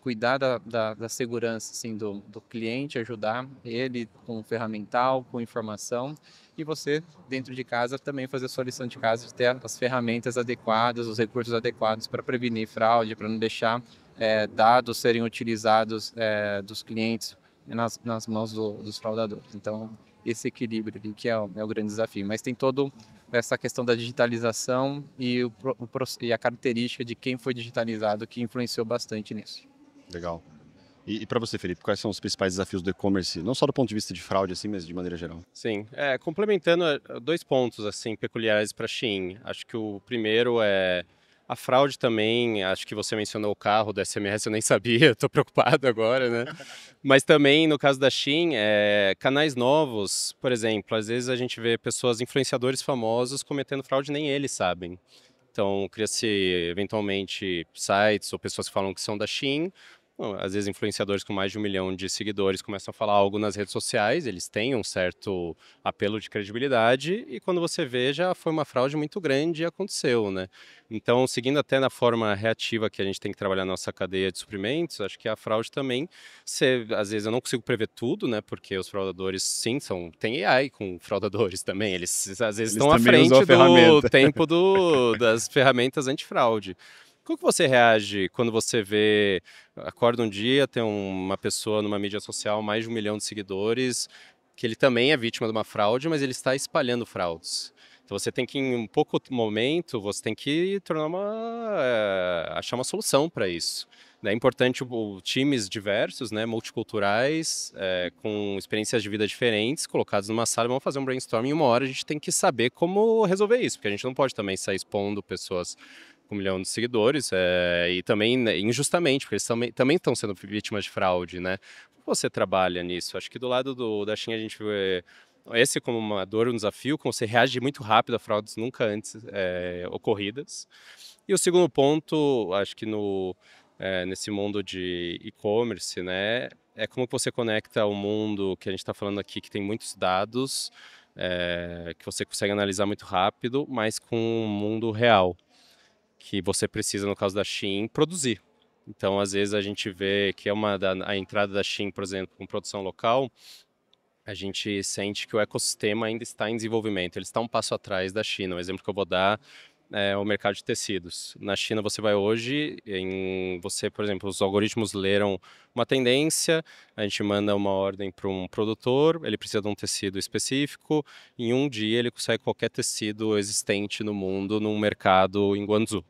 cuidar da, da, da segurança assim, do, do cliente, ajudar ele com ferramental, com informação e você, dentro de casa, também fazer a sua lição de casa de ter as ferramentas adequadas, os recursos adequados para prevenir fraude, para não deixar é, dados serem utilizados é, dos clientes nas, nas mãos do, dos fraudadores. Então, esse equilíbrio ali que é o, é o grande desafio. Mas tem todo essa questão da digitalização e, o, o, e a característica de quem foi digitalizado que influenciou bastante nisso. Legal. E, e para você, Felipe, quais são os principais desafios do e-commerce, não só do ponto de vista de fraude, assim, mas de maneira geral? Sim, é, complementando é, dois pontos assim peculiares para Shein. Acho que o primeiro é a fraude também, acho que você mencionou o carro do SMS, eu nem (laughs) sabia, estou preocupado agora, né? (laughs) Mas também, no caso da Shein, é, canais novos, por exemplo, às vezes a gente vê pessoas, influenciadores famosos, cometendo fraude, nem eles sabem. Então, cria-se, eventualmente, sites ou pessoas que falam que são da Shein, às vezes influenciadores com mais de um milhão de seguidores começam a falar algo nas redes sociais, eles têm um certo apelo de credibilidade e quando você vê já foi uma fraude muito grande e aconteceu, né? Então, seguindo até na forma reativa que a gente tem que trabalhar nossa cadeia de suprimentos, acho que a fraude também, você às vezes eu não consigo prever tudo, né? Porque os fraudadores, sim, são tem AI com fraudadores (laughs) também, eles às vezes eles estão à frente do tempo do, das ferramentas antifraude. Como que você reage quando você vê, acorda um dia, tem uma pessoa numa mídia social, mais de um milhão de seguidores, que ele também é vítima de uma fraude, mas ele está espalhando fraudes. Então você tem que, em um pouco momento, você tem que tornar uma, é, achar uma solução para isso. Né? É importante o, times diversos, né, multiculturais, é, com experiências de vida diferentes, colocados numa sala, vamos fazer um brainstorming em uma hora, a gente tem que saber como resolver isso, porque a gente não pode também sair expondo pessoas com um milhão de seguidores, é, e também né, injustamente, porque eles também, também estão sendo vítimas de fraude, né? Como você trabalha nisso? Acho que do lado do, da China a gente vê esse como uma dor, um desafio, como você reage muito rápido a fraudes nunca antes é, ocorridas. E o segundo ponto, acho que no, é, nesse mundo de e-commerce, né, é como você conecta o mundo que a gente está falando aqui, que tem muitos dados, é, que você consegue analisar muito rápido, mas com o mundo real que você precisa, no caso da Shein, produzir. Então, às vezes, a gente vê que é uma da, a entrada da Shein, por exemplo, com produção local, a gente sente que o ecossistema ainda está em desenvolvimento. Ele está um passo atrás da China. Um exemplo que eu vou dar é o mercado de tecidos. Na China, você vai hoje, em você, por exemplo, os algoritmos leram uma tendência, a gente manda uma ordem para um produtor, ele precisa de um tecido específico, em um dia ele consegue qualquer tecido existente no mundo num mercado em Guangzhou.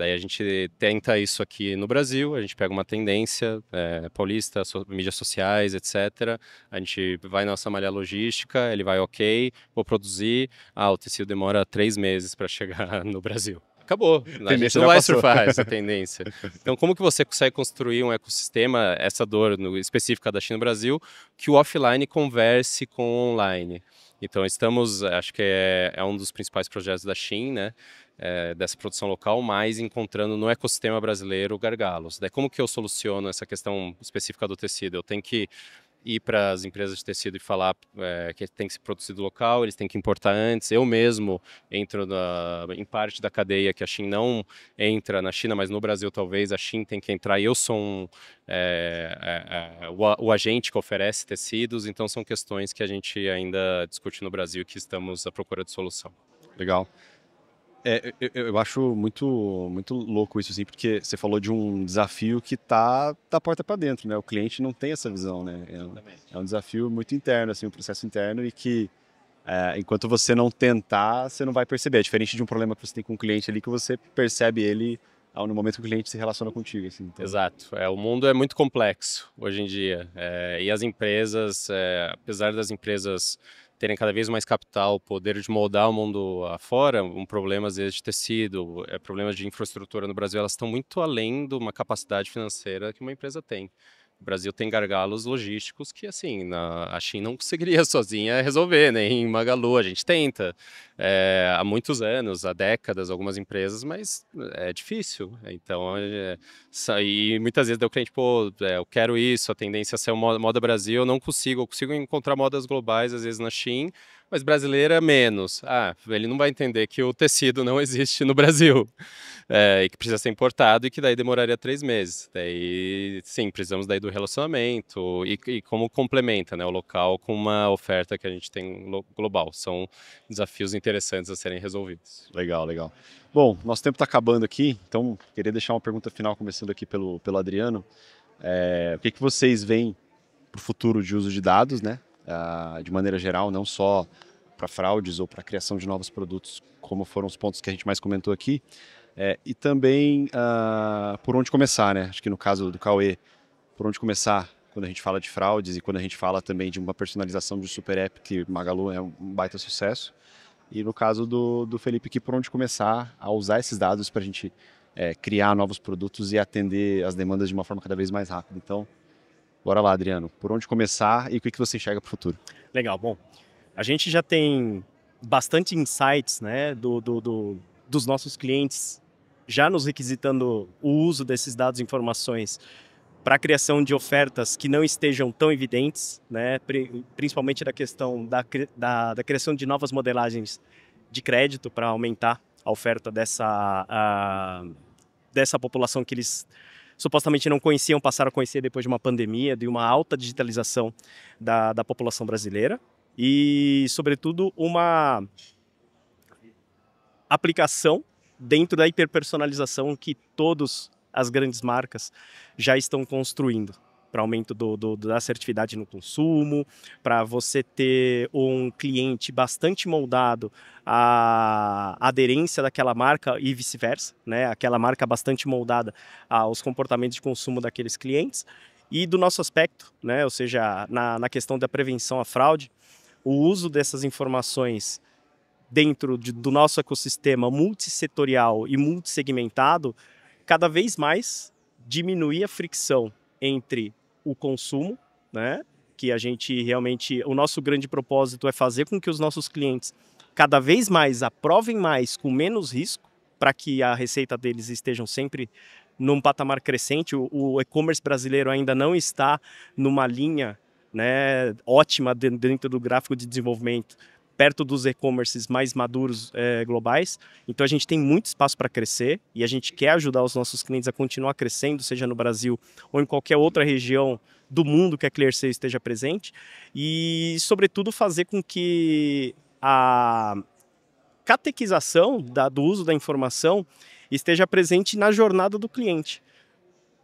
Daí a gente tenta isso aqui no Brasil, a gente pega uma tendência é, paulista, so, mídias sociais, etc. A gente vai na nossa malha logística, ele vai ok, vou produzir. Ah, o tecido demora três meses para (laughs) chegar no Brasil acabou. a gente não vai passou. surfar essa (laughs) tendência. Então, como que você consegue construir um ecossistema, essa dor no, específica da China no Brasil, que o offline converse com o online? Então estamos, eh, acho que é, é um dos principais projetos da Shin, né? É, dessa produção local, mas encontrando no ecossistema brasileiro gargalos. Daí como que eu soluciono essa questão específica do tecido? Eu tenho que ir para as empresas de tecido e falar é, que tem que ser produzido local, eles têm que importar antes. Eu mesmo entro na, em parte da cadeia que a Shein não entra na China, mas no Brasil talvez a Shein tem que entrar. Eu sou um, é, é, o, o, agente que oferece tecidos, então são questões que a gente ainda discute no Brasil e que estamos à procura de solução. Legal. É, eu, eu, acho muito, muito louco isso, assim, porque você falou de um desafio que tá da tá porta para dentro, né? O cliente não tem essa visão, né? É um, é um, desafio muito interno, assim, um processo interno e que é, enquanto você não tentar, você não vai perceber. É diferente de um problema que você tem com o um cliente ali, que você percebe ele no momento que o cliente se relaciona contigo. Assim, então. Exato. É, o mundo é muito complexo hoje em dia. É, e as empresas, é, apesar das empresas terem cada vez mais capital, poder de moldar o mundo afora, um problema às vezes de tecido, é, problemas de infraestrutura no Brasil, elas estão muito além de uma capacidade financeira que uma empresa tem. O Brasil tem gargalos logísticos que, assim, na, a China não conseguiria (laughs) sozinha resolver, nem né? Magalu. A gente tenta é, há muitos anos, há décadas, algumas empresas, mas eh, é difícil. Então, é, e muitas vezes deu cliente, pô, é, eu quero isso, a tendência é ser moda, moda Brasil, eu não consigo. Eu consigo encontrar modas globais, às vezes, na China, mas brasileira menos. Ah, ele não vai entender que o tecido não (laughs) existe no Brasil é, e que precisa ser importado e que daí demoraria três meses. Daí, sim, precisamos daí do relacionamento e, e como complementa né, o local com uma oferta que a gente tem global. São desafios interessantes a serem resolvidos. Legal, legal. Bom, nosso tempo está acabando aqui, então queria deixar uma pergunta final começando aqui pelo, pelo Adriano. É, o que, que vocês veem para o futuro de uso de dados, né? Ah, de maneira geral, não só para fraudes ou para criação de novos produtos, como foram os pontos que a gente mais comentou aqui, é, e também uh, por onde começar, né? Acho que no caso do Cauê, por onde começar quando a gente fala de fraudes e quando a gente fala também de uma personalização de super app, que Magalu é um baita sucesso. E no caso do, do Felipe, que por onde começar a usar esses dados para a gente é, criar novos produtos e atender as demandas de uma forma cada vez mais rápida. Então, Bora lá, Adriano. Por onde começar e o que, que você enxerga para o futuro? Legal. Bom, a gente já tem bastante insights né, do, do, do, dos nossos clientes já nos requisitando o uso desses dados e informações para a criação de ofertas que não estejam tão evidentes, né, principalmente da questão da, da, da criação de novas modelagens de crédito para aumentar a oferta dessa, a, dessa população que eles supostamente não conheciam passaram a conhecer depois de uma pandemia, de uma alta digitalização da, da população brasileira e, sobretudo, uma aplicação dentro da hiperpersonalização que todas as grandes marcas já estão construindo para aumento do, do, da assertividade no consumo, para você ter um cliente bastante moldado à aderência daquela marca e vice-versa, né? aquela marca bastante moldada aos comportamentos de consumo daqueles clientes. E do nosso aspecto, né? ou seja, na, na questão da prevenção à fraude, o uso dessas informações dentro de, do nosso ecossistema multissetorial e multissegmentado, cada vez mais diminuir a fricção entre o consumo, né? Que a gente realmente, o nosso grande propósito é fazer com que os nossos clientes cada vez mais aprovem mais com menos risco, para que a receita deles estejam sempre num patamar crescente. O, o e-commerce brasileiro ainda não está numa linha né, ótima dentro do gráfico de desenvolvimento perto dos e-commerces mais maduros é, globais. Então a gente tem muito espaço para crescer e a gente quer ajudar os nossos clientes a continuar crescendo, seja no Brasil ou em qualquer outra região do mundo que a ClearSale esteja presente e, sobretudo, fazer com que a catequização da, do uso da informação esteja presente na jornada do cliente,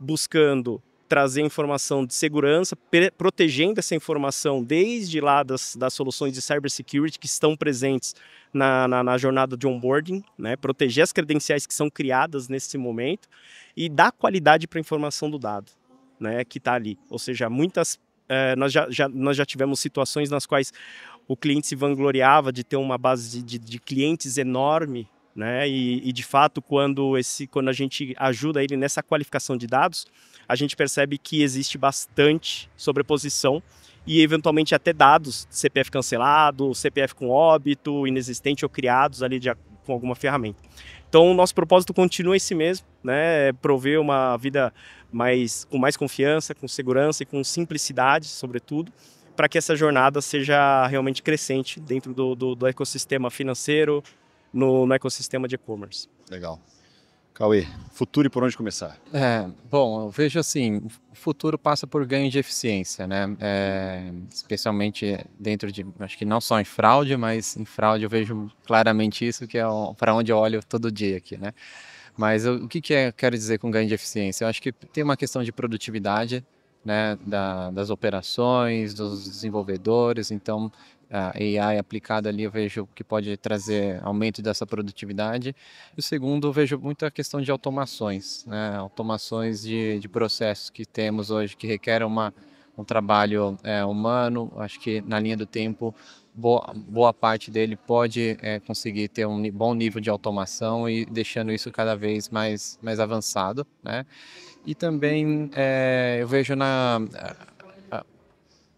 buscando trazer informação de segurança, protegendo essa informação desde lá das, das soluções de cybersecurity que estão presentes na, na, na, jornada de onboarding, né? proteger as credenciais que são criadas nesse momento e dar qualidade para a informação do dado né? que está ali. Ou seja, muitas é, nós, já, já, nós já tivemos situações nas quais o cliente se vangloriava de ter uma base de, de, de clientes enorme né? E, e, de fato, quando, esse, quando a gente ajuda ele nessa qualificação de dados, a gente percebe que existe bastante sobreposição e eventualmente até dados, CPF cancelado, CPF com óbito, inexistente ou criados ali de, com alguma ferramenta. Então, o nosso propósito continua esse mesmo, né? É prover uma vida mais com mais confiança, com segurança e com simplicidade, sobretudo, para que essa jornada seja realmente crescente dentro do, do, do ecossistema financeiro, no, no ecossistema de e-commerce. Legal. Cauê, futuro e por onde começar? É, bom, eu vejo assim, o futuro passa por ganho de eficiência, né? É, especialmente dentro de, acho que não só em fraude, mas em fraude eu vejo claramente isso, que é para onde eu olho todo dia aqui, né? Mas eu, o que, que é, eu quero dizer com ganho de eficiência? Eu acho que tem uma questão de produtividade, né, da, das operações, dos desenvolvedores. Então, AI aplicada ali, eu vejo que pode trazer aumento dessa produtividade. E o segundo, eu vejo muito a questão de automações, né? automações de, de processos que temos hoje que requerem uma, um trabalho é, humano. Acho que na linha do tempo, boa, boa parte dele pode é, conseguir ter um bom nível de automação e deixando isso cada vez mais, mais avançado. Né? E também é, eu vejo na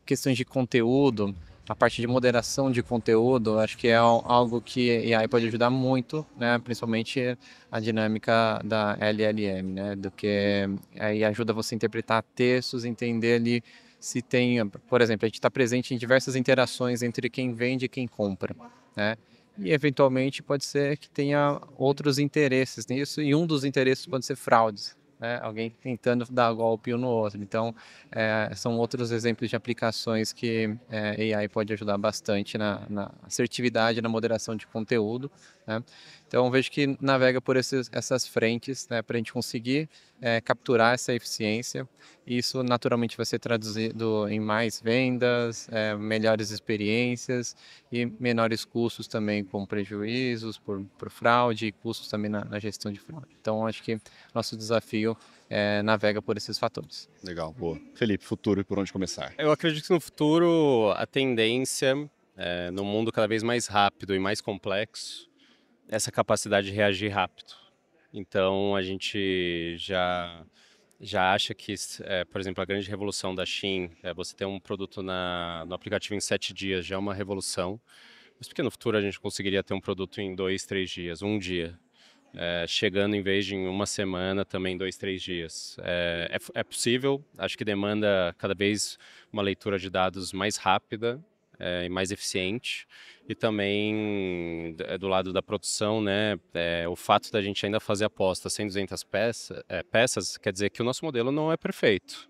questões de conteúdo, a parte de moderação de conteúdo, acho que é algo que AI pode ajudar muito, né? principalmente a dinâmica da LLM, né? do que aí ajuda você a interpretar textos, entender ali se tem, por exemplo, a gente está presente em diversas interações entre quem vende e quem compra, né? E eventualmente pode ser que tenha outros interesses nisso, e um dos interesses pode ser fraudes, né, alguém tentando dar golpe um no outro. Então, é, são outros exemplos de aplicações que é, AI pode ajudar bastante na, na assertividade, na moderação de conteúdo, né? Então, vejo que navega por esses, essas frentes né, para a gente conseguir é, capturar essa eficiência. E isso, naturalmente, vai ser traduzido em mais vendas, é, melhores experiências e menores custos também com prejuízos por, por fraude e custos também na, na, gestão de fraude. Então, acho que nosso desafio é, navega por esses fatores. Legal, boa. Felipe, futuro, e por onde começar? Eu acredito que no futuro a tendência, é, mundo cada vez mais rápido e mais complexo, essa capacidade de reagir rápido. Então a gente já já acha que, é, por exemplo, a grande revolução da Shein, é você ter um produto na, no aplicativo em sete dias já é uma revolução. Mas porque no futuro a gente conseguiria ter um produto em dois, três dias, um dia. É, chegando em vez de em uma semana, também dois, três dias. É, é, é, possível, acho que demanda cada vez uma leitura de dados mais rápida é, e mais eficiente. E também eh, do lado da produção, né, é, o fato da gente ainda fazer aposta em 200 peça, é, peças, quer dizer que o nosso modelo não é perfeito.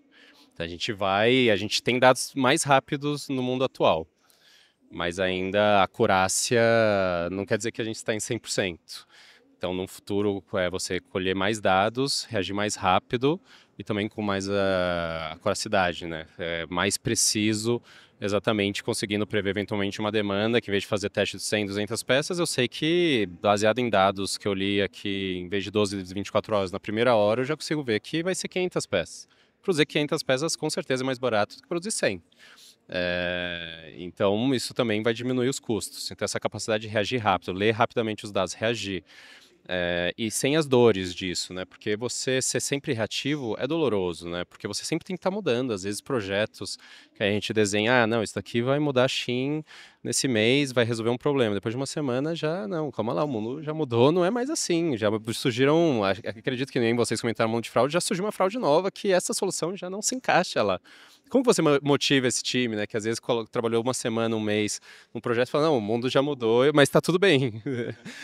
Então, a gente vai, a gente tem dados mais rápidos no mundo atual, mas ainda a acurácia não quer dizer que a gente está em 100%. Então, no futuro, é você colher mais dados, reagir mais rápido, e também com mais a, acuracidade, né? É mais preciso, exatamente conseguindo prever eventualmente uma demanda, que em vez de fazer teste de 100, 200 peças, eu sei que, baseado em dados que eu li aqui, em vez de 12, 24 horas na primeira hora, eu já consigo ver que vai ser 500 peças. Produzir 500 peças com certeza é mais barato do que produzir 100. É, então, isso também vai diminuir os custos. Então, essa capacidade de reagir rápido, ler rapidamente os dados, reagir. É, e sem as dores disso, né? Porque você ser sempre reativo é doloroso, né? Porque você sempre tem que estar tá mudando. Às vezes projetos que a gente desenha, ah, não, isso daqui vai mudar Shin nesse mês vai resolver um problema. Depois de uma semana já não, calma lá, o mundo já mudou, não é mais assim. Já surgiram, acredito que nem vocês comentaram um monte de fraude, já surgiu uma fraude nova que essa solução já não se encaixa lá. Como você motiva esse time, né? Que às vezes trabalhou uma semana, um mês num projeto e fala, não, o mundo já mudou, mas está tudo bem.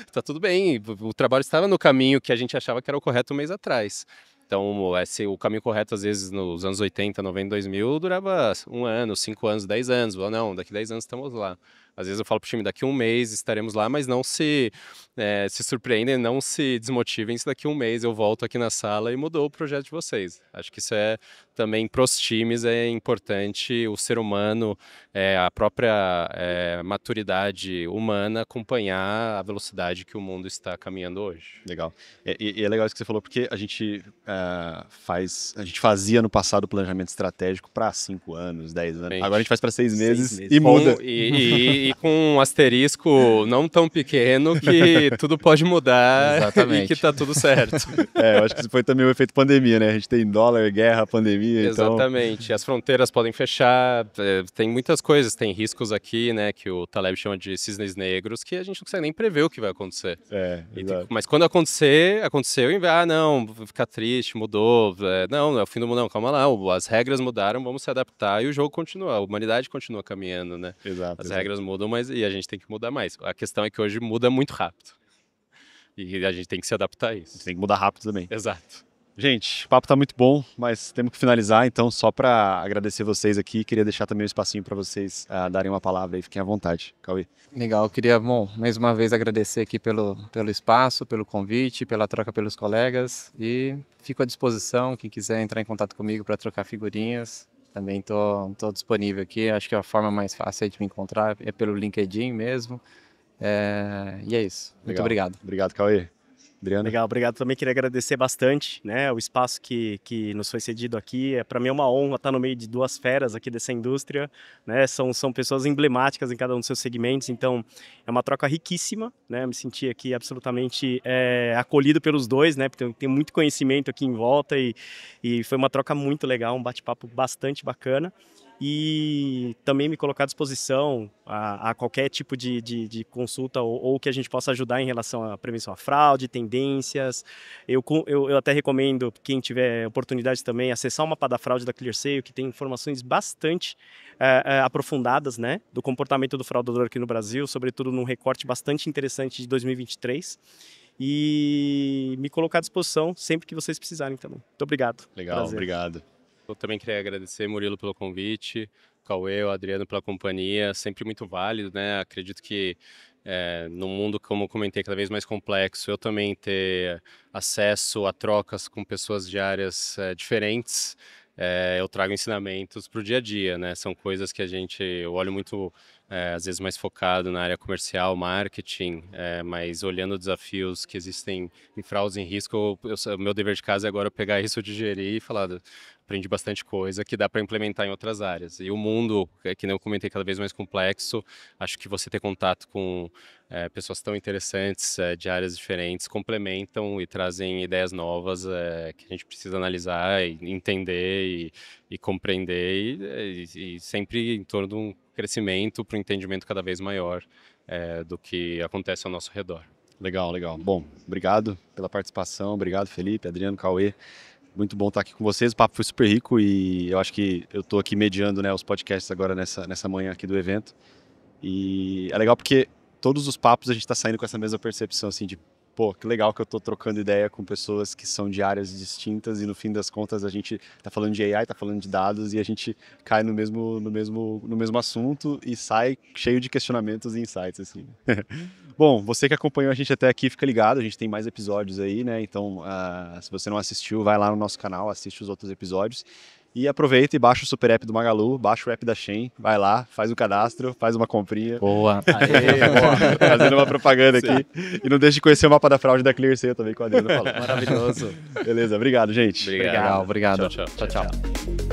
está (laughs) tudo bem. O trabalho estava no caminho que a gente achava que era o correto um mês atrás. Então, esse, o caminho correto, às vezes, nos anos 80, 90, 2000, durava um ano, cinco anos, dez anos. Ou não, daqui dez anos estamos lá. Às vezes eu falo para o time, daqui um mês estaremos lá, mas não se, é, se surpreendem, não se desmotivem se daqui um mês eu volto aqui na sala e mudou o projeto de vocês. Acho que isso é também para os times é importante o ser humano, é, a própria é, maturidade humana acompanhar a velocidade que o mundo está caminhando hoje. Legal. E, e é legal isso que você falou, porque a gente uh, faz, a gente fazia no passado o planejamento estratégico para cinco anos, dez anos. Agora a gente faz para seis meses, seis meses. e muda. e, e, com um asterisco não tão pequeno que (laughs) tudo pode mudar Exatamente. e que tá tudo certo. (laughs) É, eu acho que foi também o efeito pandemia, né? A gente tem dólar, guerra, pandemia. Então Exatamente. Então... As fronteiras podem fechar, é, tem muitas coisas, tem riscos aqui, né? Que o Taleb chama de cisnes negros, que a gente não consegue nem prever o que vai acontecer. É, mas quando acontecer, aconteceu e ah, não, vou ficar triste, mudou. É, não, não é o fim do mundo, não, calma lá, as regras mudaram, vamos se adaptar e o jogo continua, a humanidade continua caminhando, né? Exato. As exato. regras mudam mudam, mas e a gente tem que mudar mais. A questão é que hoje muda muito rápido. E a gente tem que se adaptar a isso. Tem que mudar rápido também. Exato. Gente, o papo está muito bom, mas temos que finalizar, então só para agradecer vocês aqui, queria deixar também um espacinho para vocês uh, darem uma palavra e fiquem à vontade. Cauê. Legal, queria, bom, mais uma vez agradecer aqui pelo, pelo espaço, pelo convite, pela troca pelos colegas e fico à disposição, quem quiser entrar em contato comigo para trocar figurinhas, também tô, tô disponível aqui. Acho que a forma mais fácil de me encontrar é pelo LinkedIn mesmo. É, e é isso. Legal. Muito obrigado. Obrigado, Cauê. Adriana. Legal, obrigado. Também queria agradecer bastante né, o espaço que, que nos foi cedido aqui. É para mim é uma honra estar no meio de duas feras aqui dessa indústria. Né? São, são pessoas emblemáticas em cada um dos seus segmentos, então é uma troca riquíssima. Né? me senti aqui absolutamente é, acolhido pelos dois, né? porque tem muito conhecimento aqui em volta e, e foi uma troca muito legal, um bate-papo bastante bacana e também me colocar à disposição a, a qualquer tipo de, de, de consulta ou, ou, que a gente possa ajudar em relação à prevenção à fraude, tendências. Eu, eu, eu até recomendo, quem tiver oportunidade também, acessar o mapa da fraude da ClearSale, que tem informações bastante é, é, aprofundadas né, do comportamento do fraudador aqui no Brasil, sobretudo num recorte bastante interessante de 2023 e me colocar à disposição sempre que vocês precisarem também. Muito obrigado. Legal, Prazer. obrigado. Eu também queria agradecer, Murilo, pelo convite, Cauê, o Adriano pela companhia, sempre muito válido, né? Acredito que é, eh, no mundo, como comentei, cada vez mais complexo, eu também ter acesso a trocas com pessoas de áreas é, diferentes, é, eu trago ensinamentos para o dia a dia, né? São coisas que a gente, eu olho muito é, às vezes mais focado na área comercial, marketing, é, mas olhando desafios que existem em fraudes em risco, o meu dever de casa é agora pegar isso, digerir e falar, aprendi bastante coisa que dá para implementar em outras áreas. E o mundo, é que nem eu comentei, cada vez mais complexo, acho que você ter contato com é, pessoas tão interessantes, é, de áreas diferentes, complementam e trazem ideias novas é, que a gente precisa analisar e entender e, e compreender, e, e, sempre em torno de um crescimento, para um entendimento cada vez maior é, do que acontece ao nosso redor. Legal, legal. Bom, obrigado pela participação, obrigado Felipe, Adriano, Cauê. Muito bom estar aqui com vocês. O papo foi super rico e eu acho que eu estou aqui mediando né, os podcasts agora nessa, nessa manhã aqui do evento. E é legal porque todos os papos a gente está saindo com essa mesma percepção assim de pô, que legal que eu estou trocando ideia com pessoas que são de áreas distintas e no fim das contas a gente tá falando de AI, tá falando de dados e a gente cai no mesmo, no mesmo, no mesmo assunto e sai cheio de questionamentos e insights, assim. Né? (laughs) Bom, você que acompanhou a gente até aqui, fica ligado, a gente tem mais episódios aí, né? Então, uh, se você não assistiu, vai lá no nosso canal, assiste os outros episódios. E aproveita e baixa o super app do Magalu, baixa o app da Shen, vai lá, faz o cadastro, faz uma comprinha. Boa. (laughs) Aê, boa. Fazendo uma propaganda aqui. E não deixe de conhecer o mapa da fraude da ClearSale também com a Adriana falou. Maravilhoso. Beleza, obrigado, gente. Obrigado. obrigado. tchau, tchau. tchau, tchau. tchau.